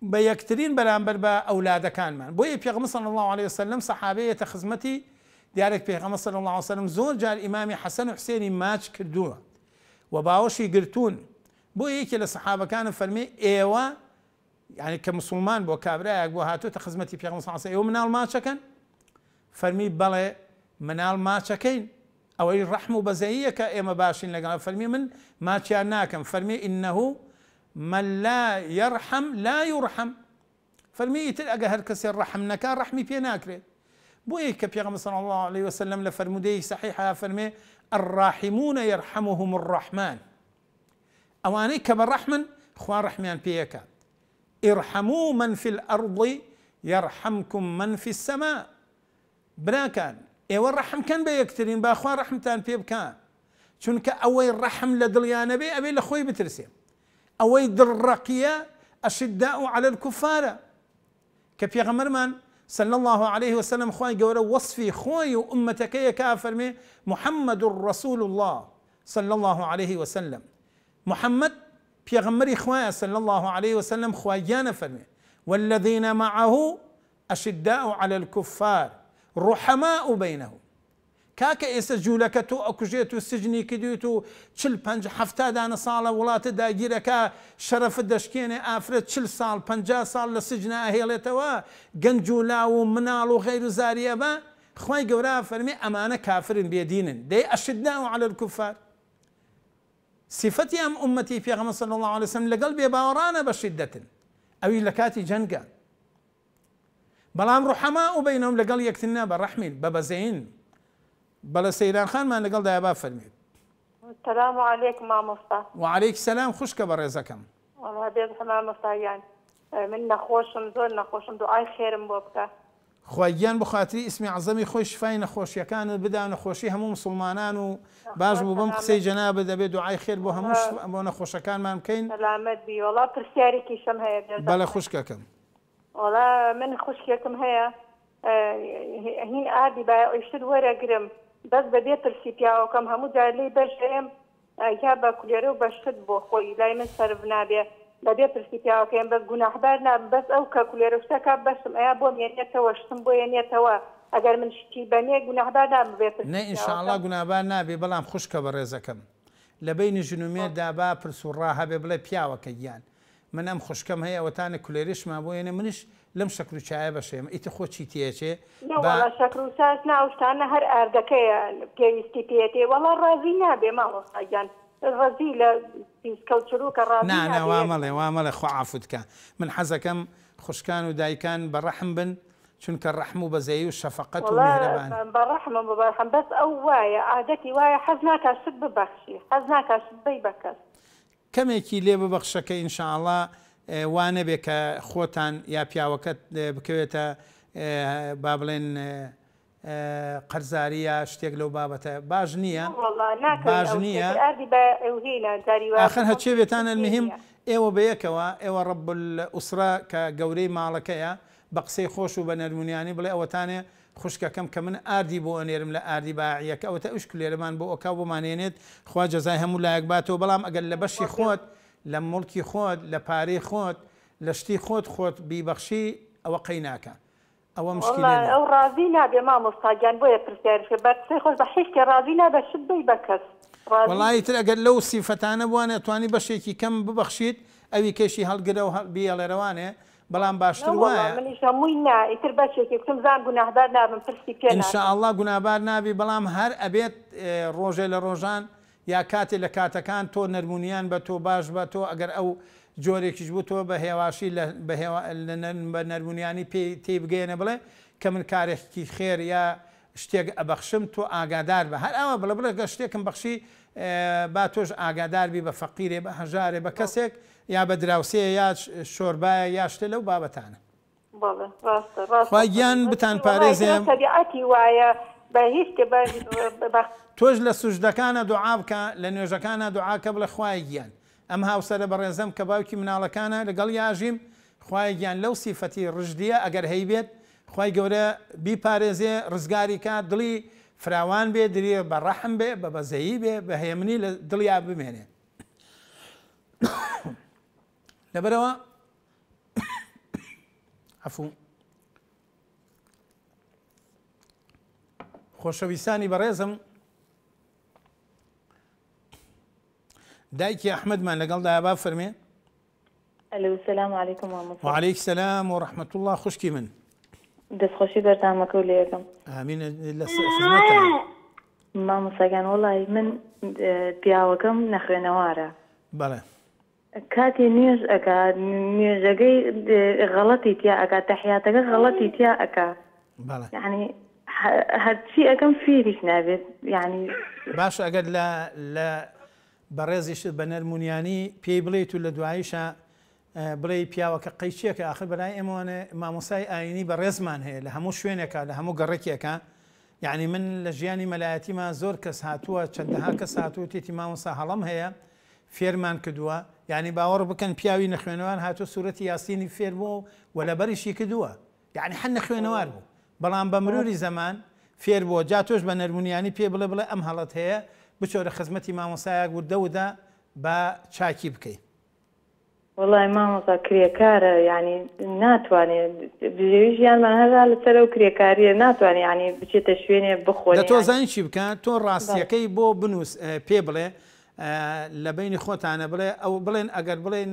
بيكترين برامبر با أولاد كان من بوي بيغم صلى الله عليه وسلم صحابية خزمتي ديارك بيغم صلى الله عليه وسلم زور جال إمام حسن حسيني ماتش كردوا وباوشي قرتون بوي هيك الصحابة كان فلمي إيوه يعني كمسلمان بو كابرا بو هاتو تخزمتي في صلى الله عليه من الماتش كان فرمي بلا منال ما شكين او و رحمه کە ئێمە باشين لقال فرمي من ما شاناكم فرمي انه من لا يرحم لا يرحم فرمي تلقى هركس الرحم نكا رحمي بي ناكري بوي كبيغم صلى الله عليه وسلم لفرمودي صحيحة فرمي الراحمون يرحمهم الرحمن اواني الرحمن خوان رحميان بيكا ارحموا من في الارض يرحمكم من في السماء براکان ئێوە ڕەحمکەن كان بيكترين باخوا رحمتان في بكان شنك اوي الرحم لدليان بي ابي ئەبێ بترسي اوي درقيه ئەوەی على الكفار كفي على من صلى الله عليه وسلم خوي قول وصفي خوي يا كافر محمد رسول الله صلى الله عليه وسلم محمد بيغمري خوايا صلى الله عليه وسلم خوايانا فرمي والذين معه أشداء على الكفار رحماء بينه كاك إيسا جولكتو أكجيتو سجني كديتو چل پنج حفتا دان صالة ولات دا جيركا شرف الدشكيني آفرت چل سال پنجا سال لسجن أهيلتوا قنجولاو منالو غير زاريبا خواي قورا فرمي أمانة كافر بيدين دي أشدنا على الكفار صفتي أم أمتي في غمص صلى الله عليه وسلم لقلبي باورانا بشدة أو لكاتي جنقا بلام رحماء بينهم لقال يكتنا یەکتنا بابا زين بلا سيدان خان ما لقال لەگەڵ دایبا السلام عليكم عليكم مامۆستا وعليك السلام سلام خوشکە بە ڕێزەکەم مامۆستایان اه، من نەخۆشم زۆر نەخۆشم دو ئای خێرم بۆ بکە خۆیان بخاتری ئسمی عزەمی خۆی شفای نەخۆشیەکان بدا نەخۆشی هەموو مسلمانان و نعم، باش بوو بم قسەی جەنا بدەبێت دوعای خێر بۆ هەموو بۆ نەخۆشەکانمان بکەین بەڵا پرسیارێکی شەم هەیە بەڵە خوشکەکەم وڵا من خوشکێکم هەیە هین ئادی باشتر وەرەگرم بەس بەبێ پرسی پیاوەکەم هەموو جار لی بەشم یا بە کولێرە و بەشت بۆ خۆی لای من سرف نابێ بەبێ پرسی پیاوەکەم بەس گوناحبار نام بەس ئەو کە کولێرەشتەکە بەشم ئەیا بۆ مێنێتەوە شتم بۆ یێنێتەوە ئەگەر من شتی بەنێ گوناحبار نابێت نە ئینشاءله گونابار نابێ بەڵام خوشکە بە ڕێزەکەم لە بینی ژنومێردا با پرسوڕا هەبێ بڵێ پیاوەکە گیان من ام خوشکم خوشکەم و ئەوتانە کولێریشمان بۆ یێنێ منش لم شکرو چای لەم شکر و چایە بەشێمە ئیتە خۆچی نه شکر و ساس ناوشتانە هەر ئاردەکەیە پێویستی رازی وەڵا ڕازی نابێ رازی نه نه وامله وامله خو عفوت خۆعافوتکە من حزکم خوشکان و دایکان بەڕەحم بن. چونکە ڕحم و بەزەی و شەفقەت و مهرەبان بەڕحم بەڕحم بەس ئەو وایە عادەتی وایە حەز ناکە شت ببەخشی حەز بی بەکەس کەمێکی لێ ببەخشەکە ئینشاءله وانە بێ کە خۆتان یا پیاوەکەت بکەوێتە با بڵێن قەرزاری یا شتێک لەو بابەتە باش نییە باش نییە ئاخر هەچێ بێتانە مهم ئێوە بەیەکەوە ئێوە ڕب ئوسرا کە گەورەی ماڵەکەیە بە قسەی خۆش و بە نەرمونیانی بڵێ ئەوەتانێ خوشکەکەم کە من ئاردی بۆ ئەنێرم لە ئاردی باعیەکە ئەوتە ئوشک لێرەمان بۆ ئۆکا بۆمانێنێت خوا جەزای هەموو لایەک باتەوە بەڵام ئەگەر لە بەشی خۆت لە مڵکی خۆت لە پارەی خۆت لە شتی خۆت خۆت بیبەخشی ئەوە قەیناکە. ئەوە مشکل ئەو ڕازی نابێ مامۆستاگیان بۆیە پرسیارشێ بەرسی خۆش بە هیچکە ڕازی نابە شت بی بەکەس وڵایی تر ئەگەر لەو سیفەتانە بوانێت توانی بەشێکی کەم ببەخشیت ئەوی کێشی هەڵگرە و بێڵێرەوانێ بەڵام باشتر وایەتر بەشێکم زان گوناهدار نابم پرسی پێ انشاءله گونابار نابی بەڵام هەر ئەبێت ڕۆژێ لە ڕۆژان یا کاتێ لە کاتەکان تۆ نەرمونیان بە تۆ باش بە تۆ ئەگەر ئەو جۆرێکیش بوو تۆ بە هێواشی بە نەرمونیانی پێی تێی بگەێنە بڵێ کە من کارێکی خێر یا شتێک ئەبەخشم تۆ ئاگادار بە هەر ئەوە بڵە بڵێ گە شتێکم بەخشی با تۆش ئاگاداربی بە فەقیرێ بە هەژارێ بە کەسێک. یا بە دراوسەیە یا شۆربایە یاشتە لەو بابەتانە یان بتان پارێزیان وایە بە هیچ تۆش لە سوژدەکانە دوعاابکە لە نوێژەکانە دوعاکە بڵە خوای گیان ئەم هاوسەرە بە ڕێزم کە باوکی مناڵەکانە لەگەڵ یاژیم خوای گیان لەو سیفەتی ڕژدیە ئەگەر هەی بێت خی گەورە بیپارێزێ ڕزگاری کا دڵی فراوان بێ درێ بە ڕەحم بێ بە بەزەیی بێ بە هێمنی لە دڵیا بمێنێت. لبروا عفو خوشويساني بريزم دايكي احمد ما لقال ده باب فرمي الو السلام عليكم ورحمه الله وعليك السلام ورحمه الله خوش كي من دس خوشي برتا مكوليكم امين الله ما مساكن والله من بياوكم اه، نخوي نواره بلا کاتی نوێژ ئەک نوێژەکەی غەڵەتی تیا ئەک تەحیاتەکە غەڵەتی تیا ئەک ینی هەرچی ئەەکەم فێریش نابێت ینی باش ئەگەر لە لە بەڕێزیشت بە نەرمونیانی پێی بڵێت و لە دواییشە بڵێ پیاوەکە قەیچیەکە آخر بەلای ئێمەوانە مامۆسای ئاینی بە ڕێزمان هەیە لە هەموو شوێنێکە لە هەموو گەڕێکیەکە یعنی من لە ژیانی مەلایەتیما زۆر کەس هاتووە چەندەها کەس هاتووە تێتی مامۆسا هەڵم هەیە فێرمان کردووە یعنی باوەڕ بکەن پیاوی نەخوێنەوەوان هاتو سوورەتی یاسینی فێر بوو و لە بەریشی کردووە یعنی هەن نەخوێنەوار بوو بەڵام بە مروری زەمان فێر بۆ جا تۆش بە نەرمونیانی پێ بڵێ بڵێ ئەم هەڵت هەیە بچۆرە خزمەتی مامۆسایە گوردەودا بە چاکی بکەیت وڵای مامۆسا کرێکارە ینی ناتوانێت ژیانمان هەزار لەسەر و کرێکاریە ناتوانێت ینی بچێتە شوێنێ بخۆ تۆ زانی چی بکە تۆ ڕاستیەکەی بۆ بنووس پێ بڵێ آه، لبين بینی خۆتانە بڵێ ئەو بڵێن ئەگەر بڵێن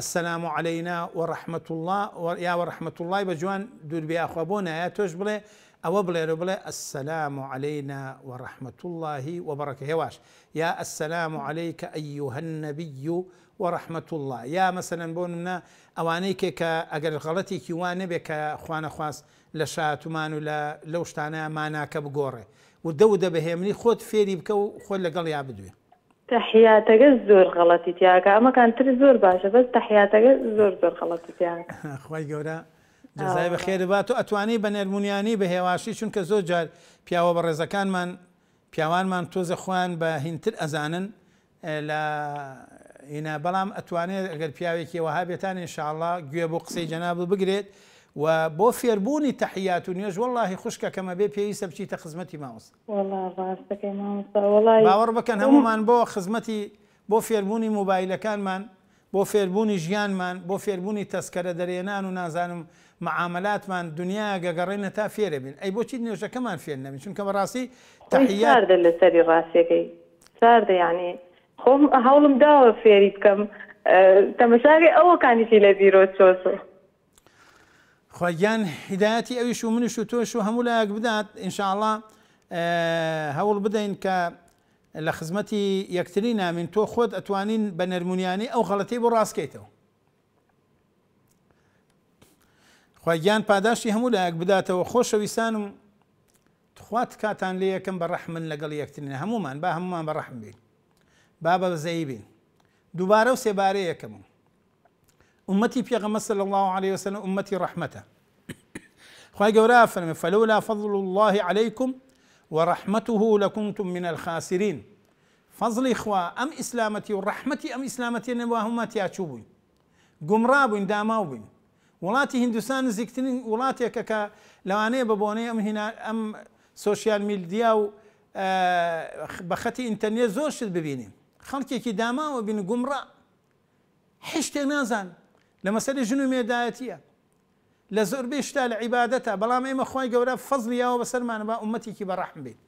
السلام علينا ورحمة الله يا ورحمة الله بجوان دور بي أخوابونا يا توش بلي أو بلي بلي السلام علينا ورحمة الله وبركاته هواش يا السلام عليك أيها النبي ورحمة الله يا مثلا بونمنا أوانيك كأجر غلطي كيوان بك أخوان خاص لشات ومانو لوشتانا ماناك بقوري ودودة بهمني خود فيري بكو خود لقل يا بدوي تحیاتەکە زۆر غەڵەتی تیاکە ئەمەکان تر زۆر باشە بەس تحیاتەکە زۆر زۆر غەڵەتی تیاکەخوای گەورە جزای بە خێربات و ئەتوانی بە نەرمونیانی بە هێواشی چونکە زۆر جار پیاوە بە ڕێزەکانمان پیاوانمان تۆزە خوان بە هینتر ئەزانن لە هینا بەڵام ئەتوانێت ئەگەر پیاوێکی وەها بێتان انشاءله گوێ بۆ قسەی جەناب بگرێت. و بۆ فێربوونی تەحیات و نوێژ وڵی خوشکە کەمە بێ پێویستە بچیتە خزمەتی ماوس باوەڕ بکەن هەمومان بۆ خزمەتی بۆ فێربوونی موبایلەکانمان بۆ فێربوونی ژیانمان بۆ فێربوونی تەسکەرە دەرێنان و نازانم معاملاتمان دنیا گەگەڕێنە تا فێرە بین ئەی بۆچی نوێژەکەمان فێر نەبین چونکە بەڕاستی تەحیار لە سەری ڕاستەکەی ساردە یعنی خۆم هەوڵم داوە فێری بکەم تەمەشاری ئەوە کانیشی لە بیرۆ چۆسە. خۆگیان هیداەتی ئەویش و منیش و تۆش و هەموو لایەک بدات ئینشاءله هەوڵ بدەین کە لە خزمەتی یەکتری نامین تۆ خۆت ئەتوانین بە نەرمونیانی ئەو غەڵەتی بۆ ڕاستکەیتەوە خۆگیان پاداشی هەموو لایەک بداتەوە خۆشەویستانم تخوات کاتان لێ یەکەم بە ڕەحمن لەگەڵ یەکترینە هەمومان با هەمومان بە ڕەحم بین با بە زەی بین دووبارە و سێبارەیەکەمون امتي پیغمبر صلى الله عليه وسلم امتي رحمته خويا گەورە فلولا فضل الله عليكم ورحمته لكنتم من الخاسرين فضل خوا ام اسلامتي ورحمتي ام اسلامتي ئیسلامەتی نەوە هەمە تیاچوو بووین گمڕا هندوسان داماو بووین وڵاتی هندستان نزیکترین وڵاتێکە ام هنا ام بۆنەی ئەم و آه، بە خەتی ئینتەرنێت زۆر شت ببینین خەڵکێکی داماوە بین گمڕا لما مەسەری ژن و مێدایەتیە لە زۆربەی شتا لە عیباەتە بەڵام ئێمە خۆی گەورە فەزلی یاوە بەسەرمانە با عومەتێکی بە ڕحم بێت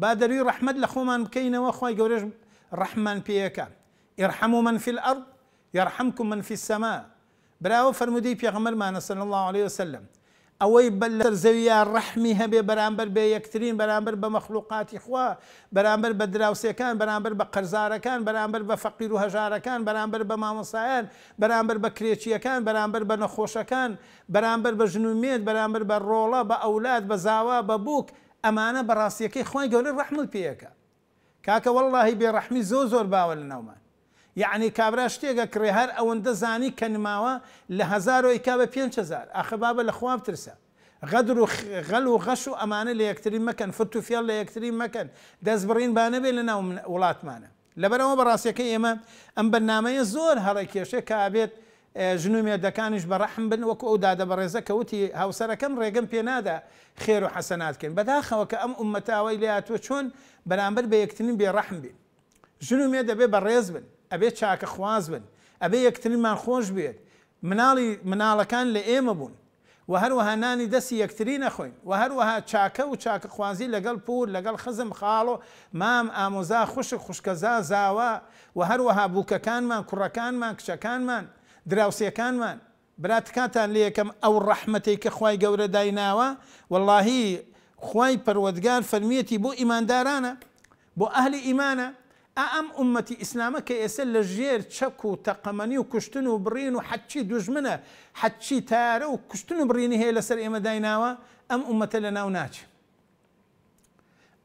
با دەروی ڕحمد لە خۆمان بکەینەوە خۆی من في الأرض يرحمكم من في السماء فرمودي بيغمر پێغەمەرمانە صلى الله عليه وسلم ئەوەی بە لەر زەویە ڕەحمی هەبێ بەرامبەر بێ یەکترین بەرامبەر بە مەخلوقاتی خوا بەرامبەر بە دراوسەکان بەرامبەر بە قەرزارەکان بەرامبەر بە فەقیر و هەژارەکان بەرامبەر بە مامۆسایان بەرامبەر بە کرێچیەکان بەرامبەر بە نەخۆشەکان بەرامبەر بە ژنومێت بەرامبر بە ڕۆڵە بە ئەولاد بە زاوا بە بووک ئەمانە بەڕاستیەکەی خۆی گەورە ڕەحمل پێەکە کاکە وەڵی بێڕەحمی زۆ زۆر باوە لە ناومان یعنی کابرا شتێکە کڕێ هەر ئەوەندە زانی کەنماوە لە هزارۆی کا بە 5هزار ئاخەبابە لە خواب ترسە غەدر و غەل و غەش و ئەمانە لە یەکترین مەکەن فوت و فێڵ لە یەکترین مەکەن دەست بڕین بانەبێ لە ناو وڵاتمانە لەبەرەوە بەڕاستەکە ئێمە ئەم بەنامەیە زۆر هەڵە کێشێک کابێت ژنومێدەکانیش بەڕەحم بن وەکو ئەو دادە بەڕێزە کەوتی هاوسەرەکەم ڕێگەم پێنادا خێر و حەسەناتکەن بەداخەوە کە ئەم عمەتاوای لە تۆ چۆن بەرامبەر بە یەکتنی بێڕەحم بین ژنومێ دەبێ بەڕێز بن ئەبێ چاکە خواز بن ئەبێ یەکترینمان خۆش بێت مناڵی مناڵەکان لە ئێمە بوون و هەروەها نانی دەستی یەکتری نەخۆین و هەروەها چاکە و چاکە خوازی لەگەڵ پور لەگەڵ خزم خاڵۆ مام ئامۆزا خوشک خوشکەزا زاوا و هەروەها بووکەکانمان کوڕەکانمان کچەکانمان دراوسەکانمان براتکاتان لە یەکەم ئەو ڕەحمەتێک کە خی گەورە دایناوە واللهی خی پەروەگار فەرمیەتی بۆ ئیماندارانە بۆ ئەهلی ئیمانە ئەم امتي ئیسلامە کە لجير لە ژێر چەک و تەقەمەنی و کوشتن و بڕین و حەچی دوژمنە حەچی تارە و کوشتن و بڕینی هەیە لەسەر ئێمە دایناوە ئەم يا لە ناو ناچ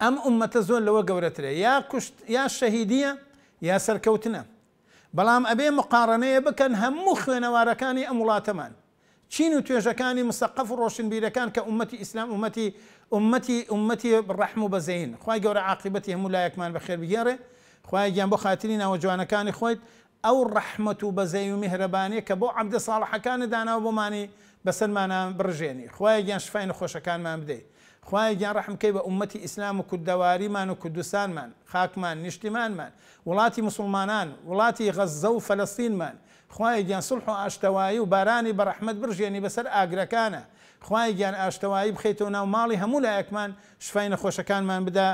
ئەم سركوتنا زۆر لەوە مقارنه یا یا شەهیدیە یا سەرکەوتنە بەڵام ئەبێ مقارنەیە بکەن هەموو خوێنەوارەکانی ئەم وڵاتەمان چین و توێژەکانی مسەقف و ڕۆشنبیرەکان کە عمەتی ئیسلام عمەتی عمەتی عمەتی ڕەحم و بەزەین خی گەورە عاقبەتی هەموو لایەکمان خی گیان بۆ خاتری ناوە جوانەکانی خۆیت ئەو ڕەحمت و بەزەی و میهرەبانەیە کە بۆ عبدە ساڵحەکانە داناوە بۆمانی بەسەرمانە بڕژێنی خی گیان شفای نەخۆشەکانمان بدەیت خی گیان ڕحمکەی بە عومەتی اسلام و کودەواریمان و کوردستانمان خاکمان نیشتیمانمان وڵاتی مسلمانان وڵاتی غەزە و فەلستینمان خی گیان سلح و ئاشتەوایی و بارانی بە ڕەحمت برژێنی بەسەر ئاگرەکانە خوای گیان ئاشتەوایی بخیتەوە ناو مالی ماڵی هەموو لایەکمان شفای نەخۆشەکانمان بدا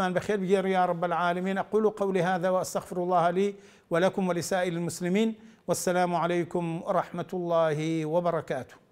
من بخیر بگێڕ یا رب العالمین أقول قولي هذا و استغفر الله لي ولكم ولسائر المسلمين والسلام عليكم ورحمة الله وبركاته